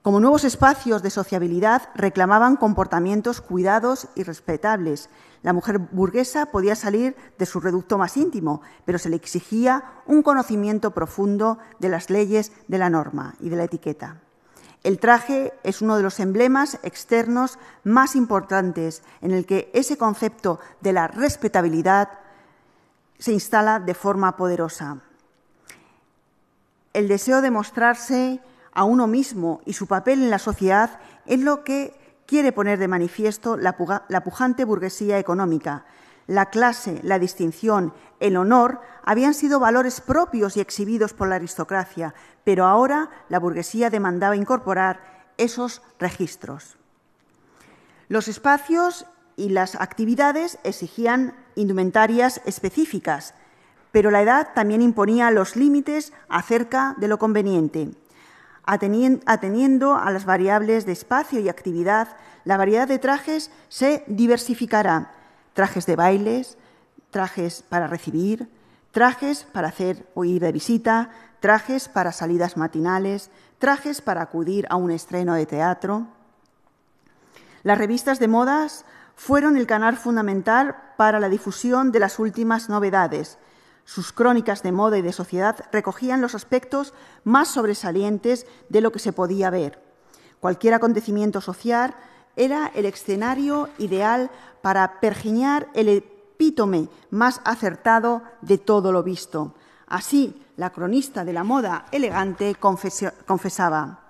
como nuevos espacios de sociabilidad reclamaban comportamientos cuidados y respetables, la mujer burguesa podía salir de su reducto más íntimo, pero se le exigía un conocimiento profundo de las leyes de la norma y de la etiqueta. El traje es uno de los emblemas externos más importantes en el que ese concepto de la respetabilidad se instala de forma poderosa. El deseo de mostrarse a uno mismo y su papel en la sociedad es lo que quiere poner de manifiesto la, pujante burguesía económica. La clase, la distinción, el honor habían sido valores propios y exhibidos por la aristocracia, pero ahora la burguesía demandaba incorporar esos registros. Los espacios y las actividades exigían indumentarias específicas, pero la edad también imponía los límites acerca de lo conveniente. Ateniendo a las variables de espacio y actividad, la variedad de trajes se diversificará. Trajes de bailes, trajes para recibir, trajes para hacer o ir de visita, trajes para salidas matinales, trajes para acudir a un estreno de teatro. Las revistas de modas fueron el canal fundamental para la difusión de las últimas novedades, sus crónicas de moda y de sociedad recogían los aspectos más sobresalientes de lo que se podía ver. Cualquier acontecimiento social era el escenario ideal para pergeñar el epítome más acertado de todo lo visto. Así, la cronista de la moda elegante confesaba,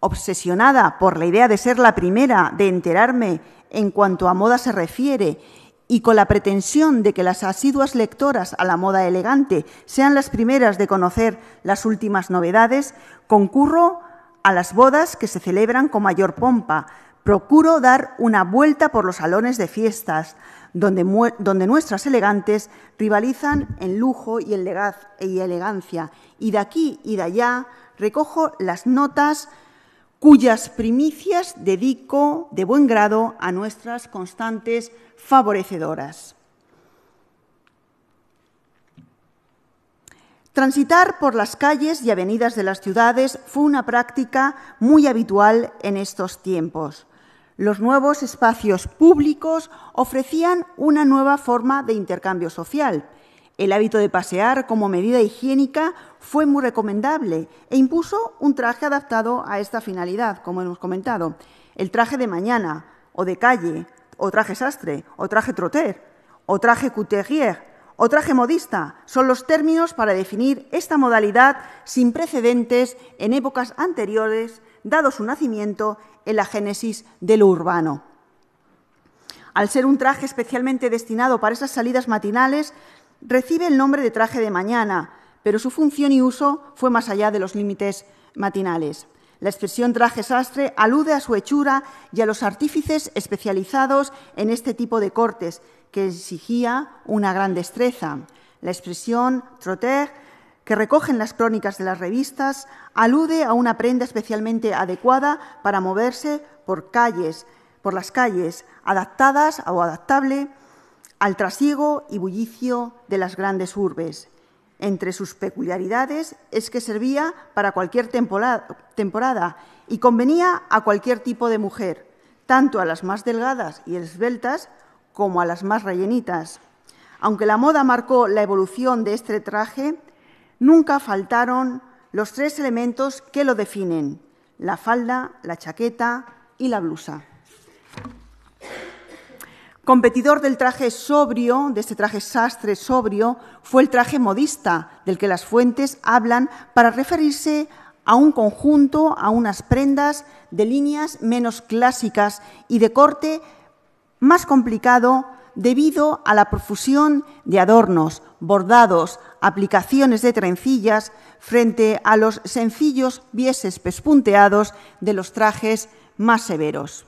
obsesionada por la idea de ser la primera de enterarme en cuanto a moda se refiere y con la pretensión de que las asiduas lectoras a la moda elegante sean las primeras de conocer las últimas novedades, concurro a las bodas que se celebran con mayor pompa. Procuro dar una vuelta por los salones de fiestas, donde, donde nuestras elegantes rivalizan en lujo y, y elegancia. Y de aquí y de allá recojo las notas cuyas primicias dedico de buen grado a nuestras constantes favorecedoras. Transitar por las calles y avenidas de las ciudades fue una práctica muy habitual en estos tiempos. Los nuevos espacios públicos ofrecían una nueva forma de intercambio social. El hábito de pasear como medida higiénica fue muy recomendable e impuso un traje adaptado a esta finalidad, como hemos comentado. El traje de mañana o de calle o traje sastre, o traje troter, o traje couturier, o traje modista, son los términos para definir esta modalidad sin precedentes en épocas anteriores, dado su nacimiento en la génesis de lo urbano. Al ser un traje especialmente destinado para esas salidas matinales, recibe el nombre de traje de mañana, pero su función y uso fue más allá de los límites matinales. La expresión traje sastre alude a su hechura y a los artífices especializados en este tipo de cortes, que exigía una gran destreza. La expresión trotter, que recogen las crónicas de las revistas, alude a una prenda especialmente adecuada para moverse por calles, por las calles, adaptadas o adaptable al trasiego y bullicio de las grandes urbes. Entre sus peculiaridades es que servía para cualquier temporada y convenía a cualquier tipo de mujer, tanto a las más delgadas y esbeltas como a las más rellenitas. Aunque la moda marcó la evolución de este traje, nunca faltaron los tres elementos que lo definen, la falda, la chaqueta y la blusa. Competidor del traje sobrio, de este traje sastre sobrio, fue el traje modista, del que las fuentes hablan para referirse a un conjunto, a unas prendas de líneas menos clásicas y de corte más complicado debido a la profusión de adornos, bordados, aplicaciones de trencillas frente a los sencillos bieses pespunteados de los trajes más severos.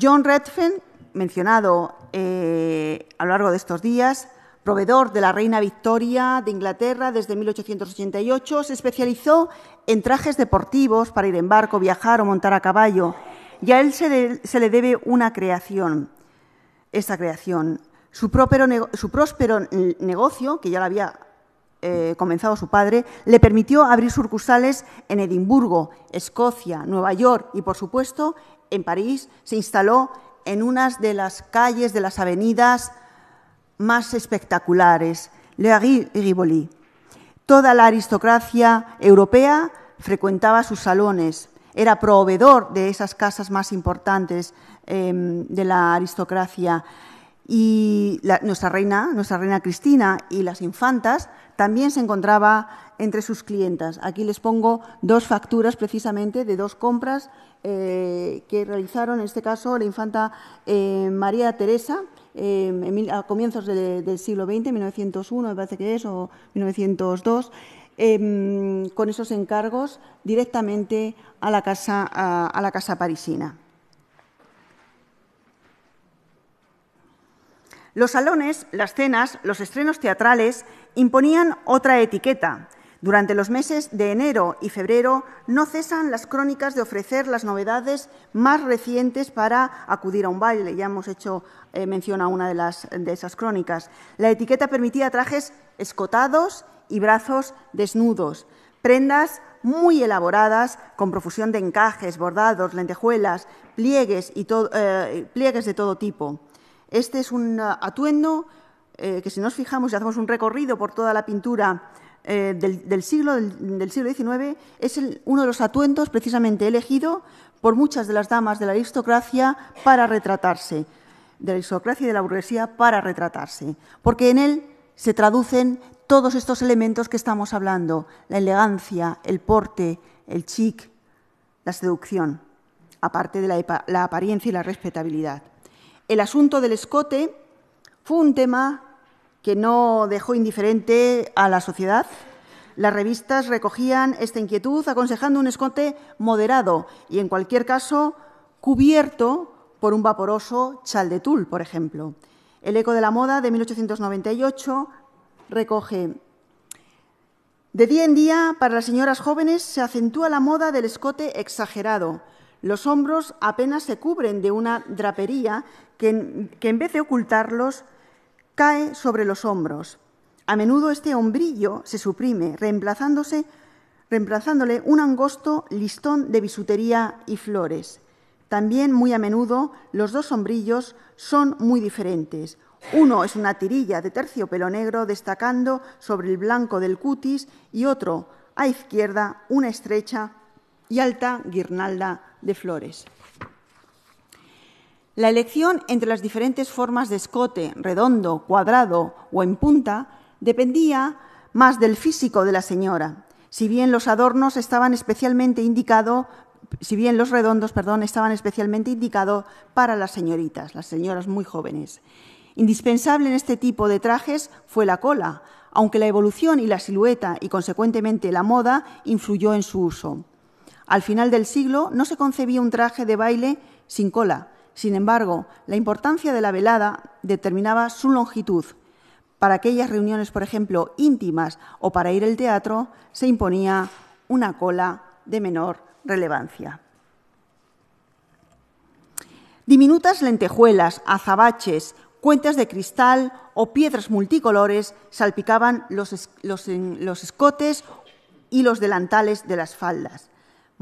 John Redfern, mencionado eh, a lo largo de estos días, proveedor de la Reina Victoria de Inglaterra desde 1888, se especializó en trajes deportivos para ir en barco, viajar o montar a caballo, y a él se, le debe una creación, esa creación. Su, próspero negocio, que ya lo había eh, comenzado su padre, le permitió abrir sucursales en Edimburgo, Escocia, Nueva York y, por supuesto, en París, se instaló en una de las calles, de las avenidas más espectaculares, Le Rivoli. Toda la aristocracia europea frecuentaba sus salones, era proveedor de esas casas más importantes em, de la aristocracia. Y nuestra reina, nuestra reina Cristina y las infantas también se encontraba entre sus clientas. Aquí les pongo dos facturas precisamente de dos compras eh, que realizaron, en este caso, la infanta eh, María Teresa. Eh, a comienzos del siglo XX, 1901 me parece que es, o 1902, em, con esos encargos directamente a la casa parisina. Los salones, las cenas, los estrenos teatrales imponían otra etiqueta. Durante los meses de enero y febrero no cesan las crónicas de ofrecer las novedades más recientes para acudir a un baile. Ya hemos hecho eh, mención a una de, esas crónicas. La etiqueta permitía trajes escotados y brazos desnudos, prendas muy elaboradas, con profusión de encajes, bordados, lentejuelas, y eh, pliegues de todo tipo. Este es un ah, atuendo eh, que si nos fijamos y hacemos un recorrido por toda la pintura eh, del, siglo, del, siglo XIX, es uno de los atuendos precisamente elegido por muchas de las damas de la aristocracia para retratarse, de la aristocracia y de la burguesía para retratarse, porque en él se traducen todos estos elementos que estamos hablando, la elegancia, el porte, el chic, la seducción, aparte de la apariencia y la respetabilidad. El asunto del escote fue un tema que no dejó indiferente a la sociedad. Las revistas recogían esta inquietud aconsejando un escote moderado y, en cualquier caso, cubierto por un vaporoso chal de tul, por ejemplo. El Eco de la Moda de 1898 recoge de día en día, para las señoras jóvenes se acentúa la moda del escote exagerado, los hombros apenas se cubren de una drapería que, en vez de ocultarlos cae sobre los hombros. A menudo este hombrillo se suprime, reemplazándose, reemplazándole un angosto listón de bisutería y flores. También muy a menudo los dos sombrillos son muy diferentes. Uno es una tirilla de terciopelo negro destacando sobre el blanco del cutis y otro, a izquierda, una estrecha y alta guirnalda de flores. La elección entre las diferentes formas de escote, redondo, cuadrado o en punta, dependía más del físico de la señora, si bien los adornos estaban especialmente indicados si bien los redondos, perdón, estaban especialmente indicados para las señoritas, las señoras muy jóvenes. Indispensable en este tipo de trajes fue la cola, aunque la evolución y la silueta y consecuentemente la moda influyó en su uso. Al final del siglo no se concebía un traje de baile sin cola. Sin embargo, la importancia de la velada determinaba su longitud. Para aquellas reuniones, por ejemplo, íntimas o para ir al teatro, se imponía una cola de menor relevancia. Diminutas lentejuelas, azabaches, cuentas de cristal o piedras multicolores salpicaban los, escotes y los delantales de las faldas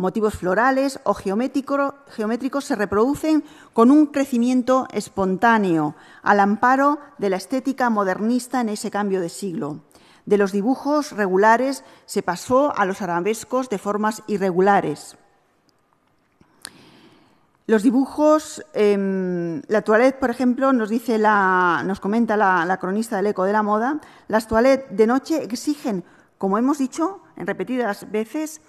motivos florales o geométricos se reproducen con un crecimiento espontáneo al amparo de la estética modernista en ese cambio de siglo. De los dibujos regulares se pasó a los arabescos de formas irregulares. Los dibujos, em, la toilette, por ejemplo, nos, dice nos comenta la, cronista del Eco de la Moda, las toilettes de noche exigen, como hemos dicho en repetidas veces,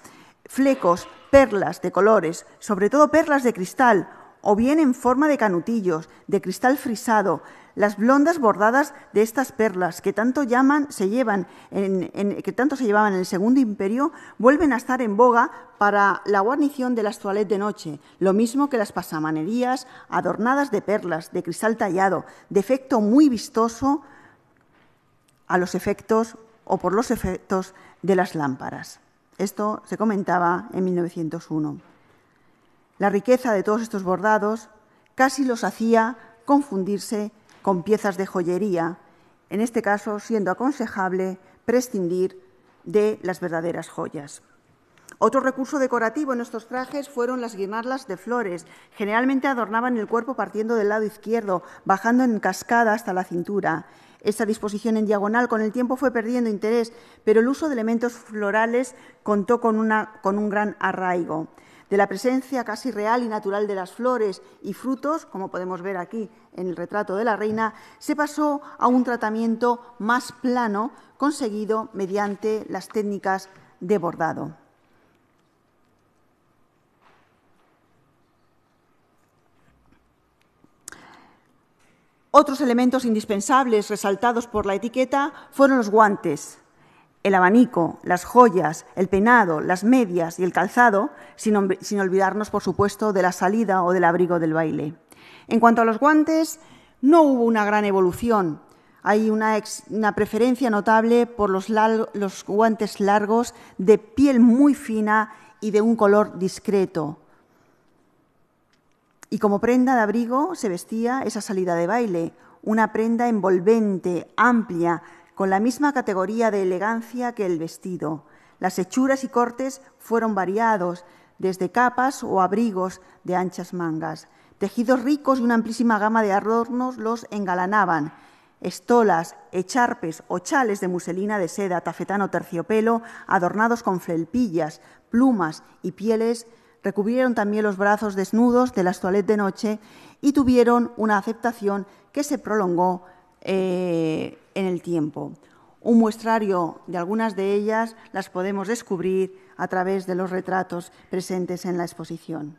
flecos, perlas de colores, sobre todo perlas de cristal, o bien en forma de canutillos, de cristal frisado, las blondas bordadas de estas perlas que tanto llaman, se llevan, que tanto se llevaban en el Segundo Imperio, vuelven a estar en boga para la guarnición de las toilettes de noche, lo mismo que las pasamanerías adornadas de perlas, de cristal tallado, de efecto muy vistoso a los efectos o por los efectos de las lámparas. Esto se comentaba en 1901. La riqueza de todos estos bordados casi los hacía confundirse con piezas de joyería, en este caso siendo aconsejable prescindir de las verdaderas joyas. Otro recurso decorativo en estos trajes fueron las guirnaldas de flores. Generalmente adornaban el cuerpo partiendo del lado izquierdo, bajando en cascada hasta la cintura. Esta disposición en diagonal con el tiempo fue perdiendo interés, pero el uso de elementos florales contó con, un gran arraigo de la presencia casi real y natural de las flores y frutos, como podemos ver aquí en el retrato de la reina, se pasó a un tratamiento más plano conseguido mediante las técnicas de bordado. Otros elementos indispensables resaltados por la etiqueta fueron los guantes, el abanico, las joyas, el peinado, las medias y el calzado, sin, olvidarnos, por supuesto, de la salida o del abrigo del baile. En cuanto a los guantes, no hubo una gran evolución. Hay una, preferencia notable por los guantes largos de piel muy fina y de un color discreto. Y como prenda de abrigo se vestía esa salida de baile, una prenda envolvente, amplia, con la misma categoría de elegancia que el vestido. Las hechuras y cortes fueron variados, desde capas o abrigos de anchas mangas. Tejidos ricos y una amplísima gama de adornos los engalanaban. Estolas, echarpes o chales de muselina de seda, tafetán o terciopelo, adornados con felpillas, plumas y pieles Recubrieron también los brazos desnudos de las toilettes de noche y tuvieron una aceptación que se prolongó eh, en el tiempo. Un muestrario de algunas de ellas las podemos descubrir a través de los retratos presentes en la exposición.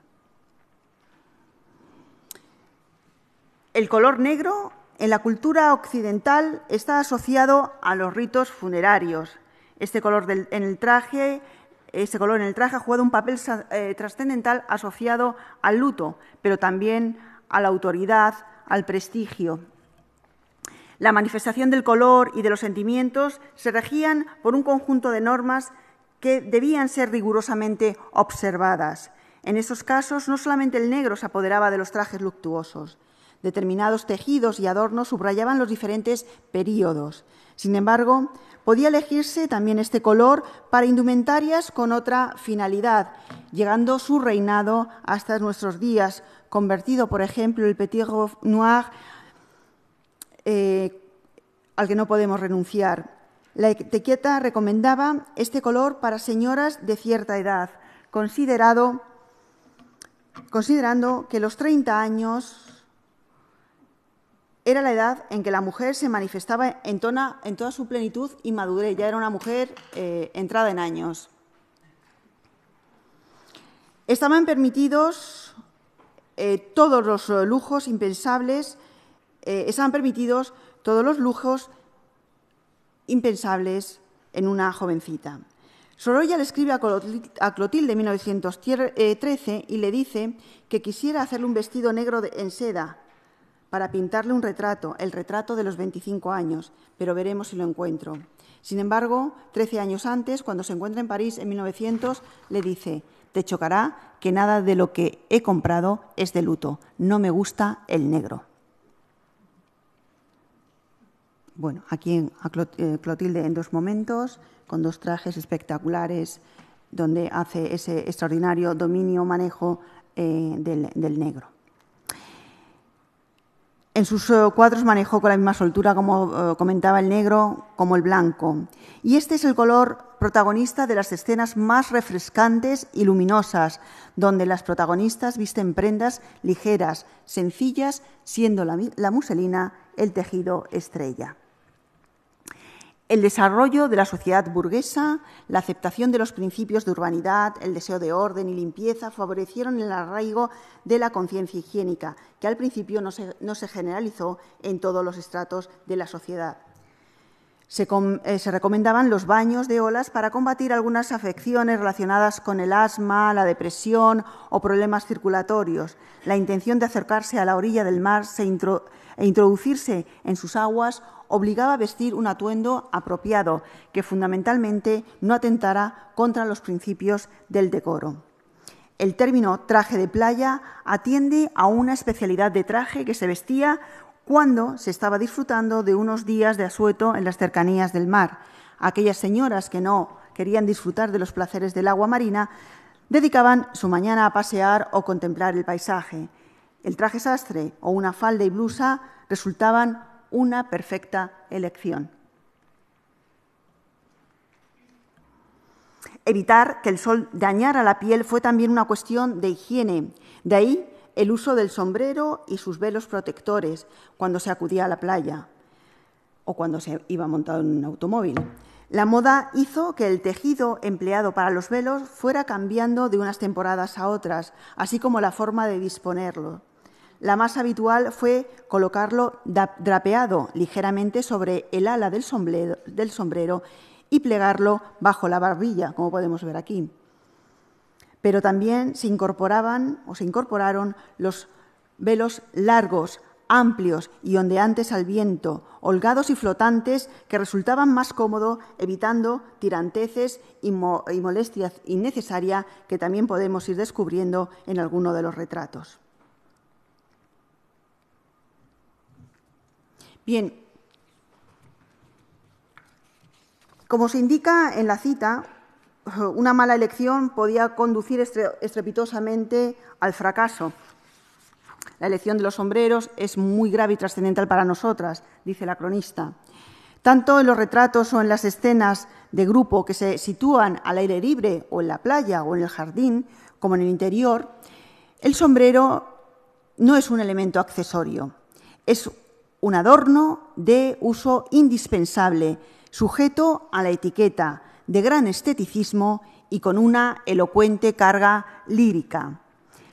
El color negro en la cultura occidental está asociado a los ritos funerarios. Este color en el traje ese eh, color en el traje ha jugado un papel eh, trascendental asociado al luto, pero también a la autoridad, al prestigio. La manifestación del color y de los sentimientos se regían por un conjunto de normas que debían ser rigurosamente observadas. En esos casos, no solamente el negro se apoderaba de los trajes luctuosos, determinados tejidos y adornos subrayaban los diferentes períodos. Sin embargo, podía elegirse también este color para indumentarias con otra finalidad, llegando su reinado hasta nuestros días, convertido, por ejemplo, el Petit Noir, eh, al que no podemos renunciar. La etiqueta recomendaba este color para señoras de cierta edad, considerando que los 30 años era la edad en que la mujer se manifestaba en, toda su plenitud y madurez. Ya era una mujer eh, entrada en años. Estaban permitidos eh, todos los lujos impensables, eh, estaban permitidos todos los lujos impensables en una jovencita. Sorolla le escribe a Clotilde en 1913 y le dice que quisiera hacerle un vestido negro en seda, para pintarle un retrato, el retrato de los 25 años, pero veremos si lo encuentro. Sin embargo, 13 años antes, cuando se encuentra en París en 1900, le dice, te chocará que nada de lo que he comprado es de luto, no me gusta el negro. Bueno, aquí a eh, Clotilde en dos momentos, con dos trajes espectaculares, donde hace ese extraordinario dominio, manejo eh, del negro. En sus eh, cuadros manejó con la misma soltura, como eh, comentaba, el negro como el blanco. Y este es el color protagonista de las escenas más refrescantes y luminosas, donde las protagonistas visten prendas ligeras, sencillas, siendo la, muselina el tejido estrella el desarrollo de la sociedad burguesa, la aceptación de los principios de urbanidad, el deseo de orden y limpieza favorecieron el arraigo de la conciencia higiénica, que al principio no se, generalizó en todos los estratos de la sociedad. Eh, se, recomendaban los baños de olas para combatir algunas afecciones relacionadas con el asma, la depresión o problemas circulatorios. La intención de acercarse a la orilla del mar e introducirse en sus aguas obligaba a vestir un atuendo apropiado que fundamentalmente no atentara contra los principios del decoro. El término traje de playa atiende a una especialidad de traje que se vestía cuando se estaba disfrutando de unos días de asueto en las cercanías del mar. Aquellas señoras que no querían disfrutar de los placeres del agua marina dedicaban su mañana a pasear o contemplar el paisaje. El traje sastre o una falda y blusa resultaban una perfecta elección. Evitar que el sol dañara la piel fue también una cuestión de higiene, de ahí el uso del sombrero y sus velos protectores cuando se acudía a la playa o cuando se iba montado en un automóvil. La moda hizo que el tejido empleado para los velos fuera cambiando de unas temporadas a otras, así como la forma de disponerlo. La más habitual fue colocarlo drapeado ligeramente sobre el ala del sombrero, y plegarlo bajo la barbilla, como podemos ver aquí. Pero también se incorporaban o se incorporaron los velos largos, amplios y ondeantes al viento, holgados y flotantes que resultaban más cómodo evitando tiranteces y, y molestias innecesarias que también podemos ir descubriendo en alguno de los retratos. Bien, como se indica en la cita, una mala elección podía conducir estrepitosamente al fracaso. La elección de los sombreros es muy grave y trascendental para nosotras, dice la cronista. Tanto en los retratos o en las escenas de grupo que se sitúan al aire libre o en la playa o en el jardín, como en el interior, el sombrero no es un elemento accesorio, es un adorno de uso indispensable, sujeto a la etiqueta, de gran esteticismo y con una elocuente carga lírica.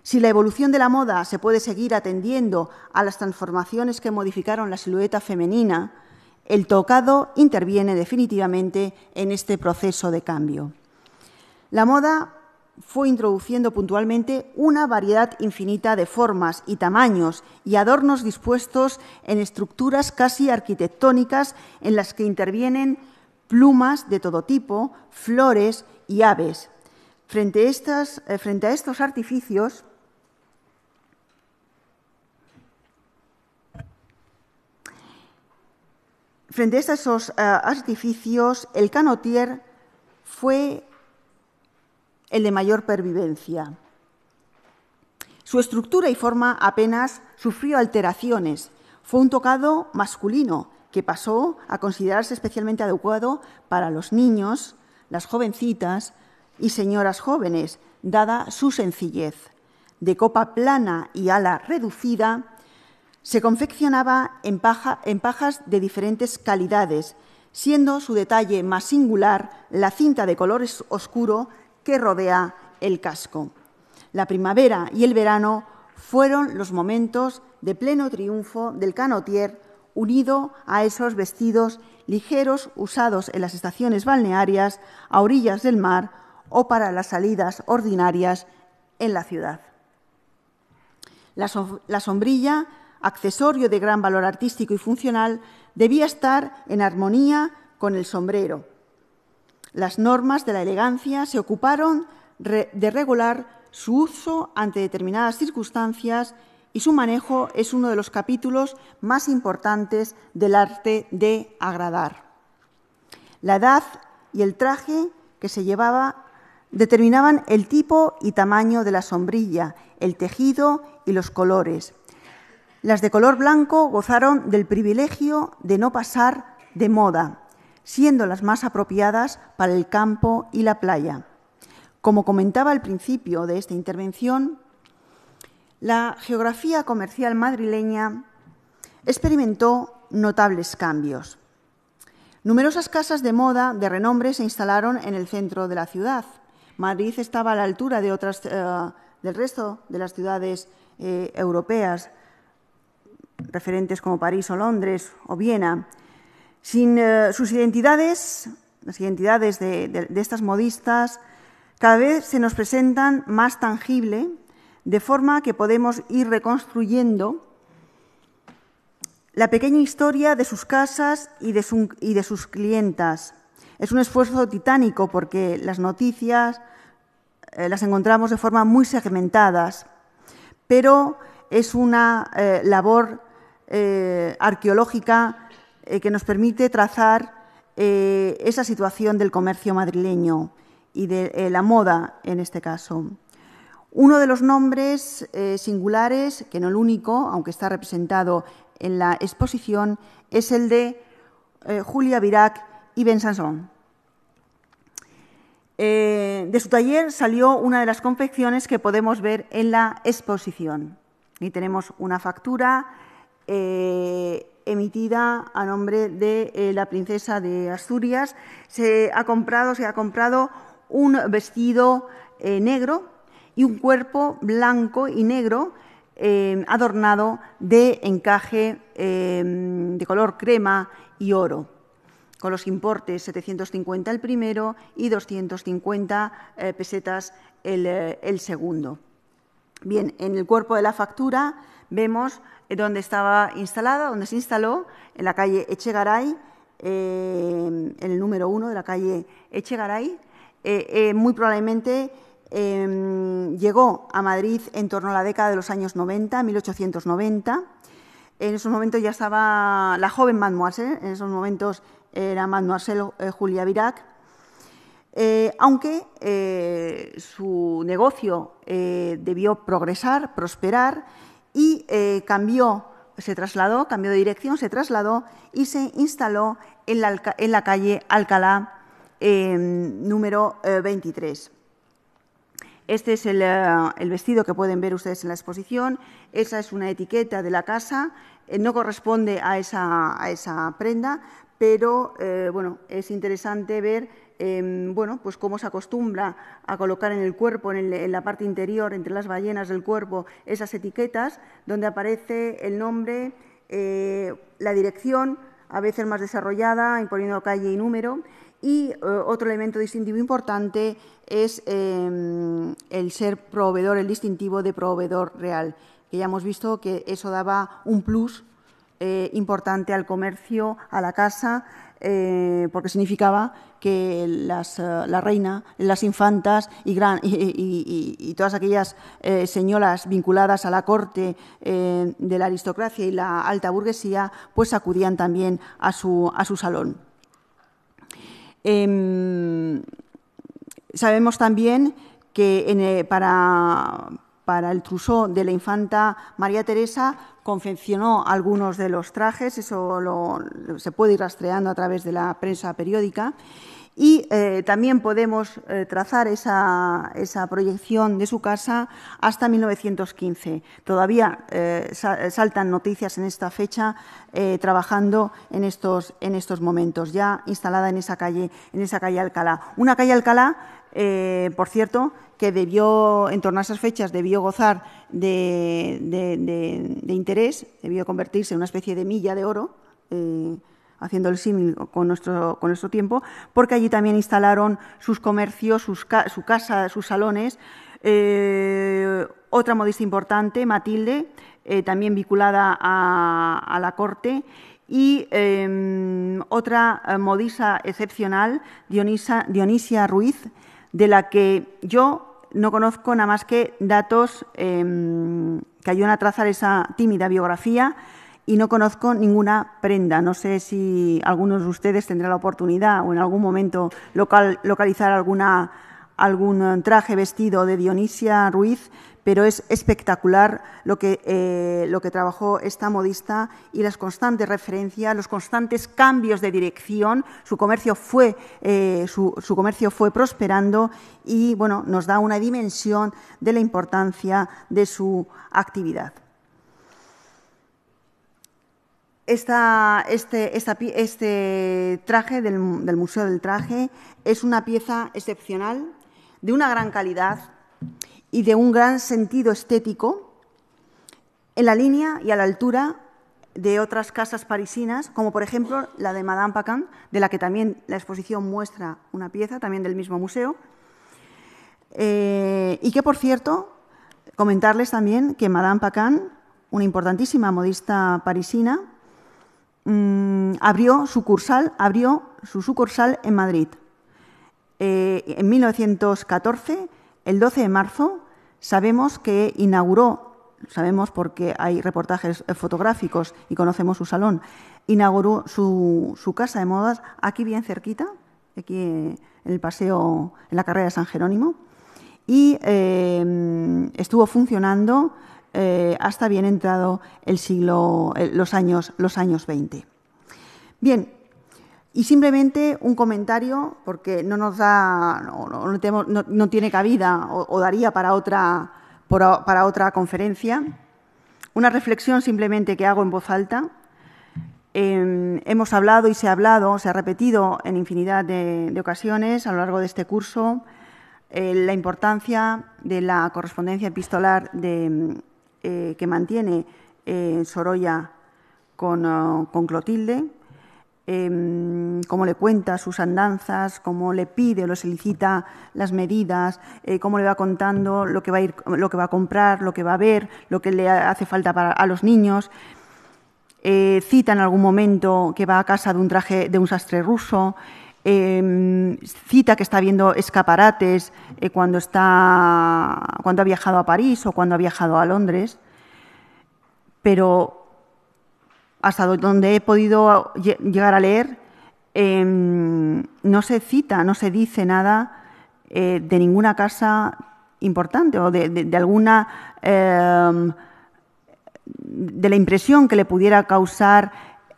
Si la evolución de la moda se puede seguir atendiendo a las transformaciones que modificaron la silueta femenina, el tocado interviene definitivamente en este proceso de cambio. La moda fue introduciendo puntualmente una variedad infinita de formas y tamaños y adornos dispuestos en estructuras casi arquitectónicas en las que intervienen plumas de todo tipo, flores y aves. Frente a, eh, estos artificios, frente a esos eh, artificios, el canotier fue el de mayor pervivencia. Su estructura y forma apenas sufrió alteraciones. Fue un tocado masculino que pasó a considerarse especialmente adecuado para los niños, las jovencitas y señoras jóvenes, dada su sencillez. De copa plana y ala reducida, se confeccionaba en, en pajas de diferentes calidades, siendo su detalle más singular la cinta de colores oscuro que rodea el casco. La primavera y el verano fueron los momentos de pleno triunfo del canotier unido a esos vestidos ligeros usados en las estaciones balnearias a orillas del mar o para las salidas ordinarias en la ciudad. La, sombrilla, accesorio de gran valor artístico y funcional, debía estar en armonía con el sombrero, las normas de la elegancia se ocuparon de regular su uso ante determinadas circunstancias y su manejo es uno de los capítulos más importantes del arte de agradar. La edad y el traje que se llevaba determinaban el tipo y tamaño de la sombrilla, el tejido y los colores. Las de color blanco gozaron del privilegio de no pasar de moda siendo las más apropiadas para el campo y la playa. Como comentaba al principio de esta intervención, la geografía comercial madrileña experimentó notables cambios. Numerosas casas de moda de renombre se instalaron en el centro de la ciudad. Madrid estaba a la altura de eh, del resto de las ciudades eh, europeas, referentes como París o Londres o Viena, sin eh, sus identidades, las identidades de, estas modistas, cada vez se nos presentan más tangible, de forma que podemos ir reconstruyendo la pequeña historia de sus casas y de, sus clientas. Es un esfuerzo titánico porque las noticias eh, las encontramos de forma muy segmentadas, pero es una eh, labor arqueológica eh, que nos permite trazar eh, esa situación del comercio madrileño y de eh, la moda en este caso. Uno de los nombres singulares, que no el único, aunque está representado en la exposición, es el de Julia Virac y Ben Sansón. de su taller salió una de las confecciones que podemos ver en la exposición. Y tenemos una factura, emitida a nombre de eh, la princesa de Asturias. Se ha comprado, se ha comprado un vestido eh, negro y un cuerpo blanco y negro eh, adornado de encaje em, de color crema y oro con los importes 750 el primero y 250 pesetas el, el, segundo. Bien, en el cuerpo de la factura vemos eh, donde estaba instalada, donde se instaló, en la calle Echegaray, eh, en el número uno de la calle Echegaray. Eh, muy probablemente em, llegó a Madrid en torno a la década de los años 90, 1890. En esos momentos ya estaba la joven Mademoiselle, en esos momentos era Mademoiselle Julia Virac, aunque su negocio debió progresar, prosperar, y eh, cambió, se trasladó, cambió de dirección, se trasladó y se instaló en la, calle Alcalá eh, número 23. Eh, este es el, vestido que pueden ver ustedes en la exposición. Esa es una etiqueta de la casa. no corresponde a esa, a esa prenda, pero bueno, es interesante ver Em, bueno, pues cómo se acostumbra a colocar en el cuerpo, en, la parte interior, entre las ballenas del cuerpo, esas etiquetas donde aparece el nombre, eh, la dirección, a veces más desarrollada, imponiendo calle y número. Y eh, otro elemento distintivo importante es em, el ser proveedor, el distintivo de proveedor real, que ya hemos visto que eso daba un plus eh, importante al comercio, a la casa, porque significaba que eh, la reina, las infantas y, gran, y, todas aquellas eh, señoras vinculadas a la corte eh, de la aristocracia y la alta burguesía, pues acudían también a su, a su salón. Em, sabemos también que para para el trusó de la infanta María Teresa, confeccionó algunos de los trajes, eso se puede ir rastreando a través de la prensa periódica. Y eh, también podemos eh, trazar esa, proyección de su casa hasta 1915. Todavía eh, saltan noticias en esta fecha trabajando en estos, en estos momentos, ya instalada en esa calle, en esa calle Alcalá. Una calle Alcalá, por cierto, que debió, en torno a esas fechas, debió gozar de, interés, debió convertirse en una especie de milla de oro, eh, haciendo el símil con nuestro, con nuestro tiempo, porque allí también instalaron sus comercios, sus, su casa, sus salones. Eh, otra modista importante, Matilde, eh, también vinculada a, la corte, y em, otra modista excepcional, Dionisia Ruiz, de la que yo no conozco nada más que datos em, que ayudan a trazar esa tímida biografía y no conozco ninguna prenda. No sé si algunos de ustedes tendrán la oportunidad o en algún momento localizar alguna, algún traje vestido de Dionisia Ruiz pero es espectacular lo que, eh, lo que trabajó esta modista y las constantes referencias, los constantes cambios de dirección. Su comercio fue, eh, su, comercio fue prosperando y bueno, nos da una dimensión de la importancia de su actividad. Esta, este, este, traje del, del, Museo del Traje es una pieza excepcional, de una gran calidad y de un gran sentido estético en la línea y a la altura de otras casas parisinas, como por ejemplo la de Madame Pacan, de la que también la exposición muestra una pieza, también del mismo museo, eh, y que por cierto, comentarles también que Madame Pacan, una importantísima modista parisina, mm, abrió, sucursal, abrió su sucursal en Madrid eh, en 1914 el 12 de marzo sabemos que inauguró, sabemos porque hay reportajes eh, fotográficos y conocemos su salón, inauguró su, casa de modas aquí bien cerquita, aquí en el paseo, en la carrera de San Jerónimo, y eh, estuvo funcionando eh, hasta bien entrado el siglo, los, años, los años 20. Bien, y simplemente un comentario, porque no nos da, no, no, tiene cabida o, daría para otra, para otra conferencia. Una reflexión simplemente que hago en voz alta. Em, hemos hablado y se ha hablado, se ha repetido en infinidad de, ocasiones a lo largo de este curso eh, la importancia de la correspondencia epistolar eh, que mantiene eh, Sorolla con Clotilde Em, cómo le cuenta sus andanzas, cómo le pide o le solicita las medidas, eh, cómo le va contando lo que va, a ir, lo que va a comprar, lo que va a ver, lo que le hace falta a los niños. Eh, cita en algún momento que va a casa de un traje de un sastre ruso. Em, cita que está viendo escaparates eh, cuando, está, cuando ha viajado a París o cuando ha viajado a Londres, pero hasta donde he podido ah, llegar a leer, em, no se cita, no se dice nada eh, de ninguna casa importante o de, alguna em, de la impresión que le pudiera causar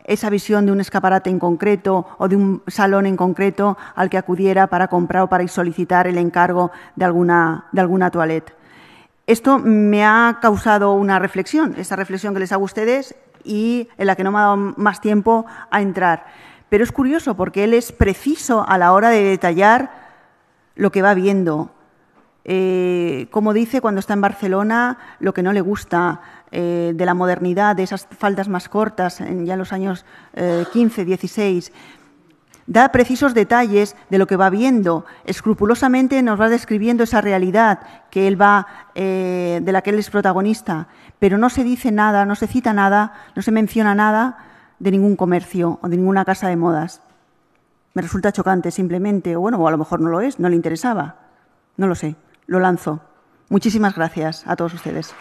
esa visión de un escaparate en concreto o de un salón en concreto al que acudiera para comprar o para solicitar el encargo de alguna, de alguna toilette. Esto me ha causado una reflexión. Esa reflexión que les hago a ustedes y en la que no me ha dado más tiempo a entrar. Pero es curioso porque él es preciso a la hora de detallar lo que va viendo. Eh, como dice cuando está en Barcelona, lo que no le gusta eh, de la modernidad, de esas faldas más cortas en ya los años 15, eh, 16. Da precisos detalles de lo que va viendo, escrupulosamente nos va describiendo esa realidad que él va, eh, de la que él es protagonista, pero no se dice nada, no se cita nada, no se menciona nada de ningún comercio o de ninguna casa de modas. Me resulta chocante simplemente, o bueno, o a lo mejor no lo es, no le interesaba, no lo sé, lo lanzo. Muchísimas gracias a todos ustedes.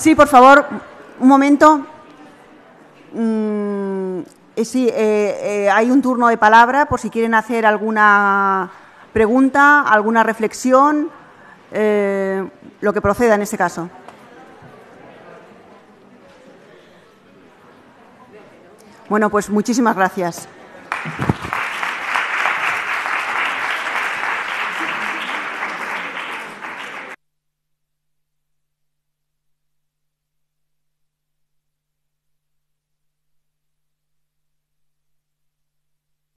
Sí, por favor, un momento. Mm, eh, sí, eh, eh, hay un turno de palabra por si quieren hacer alguna pregunta, alguna reflexión, lo que proceda en este caso. Bueno, pues muchísimas gracias.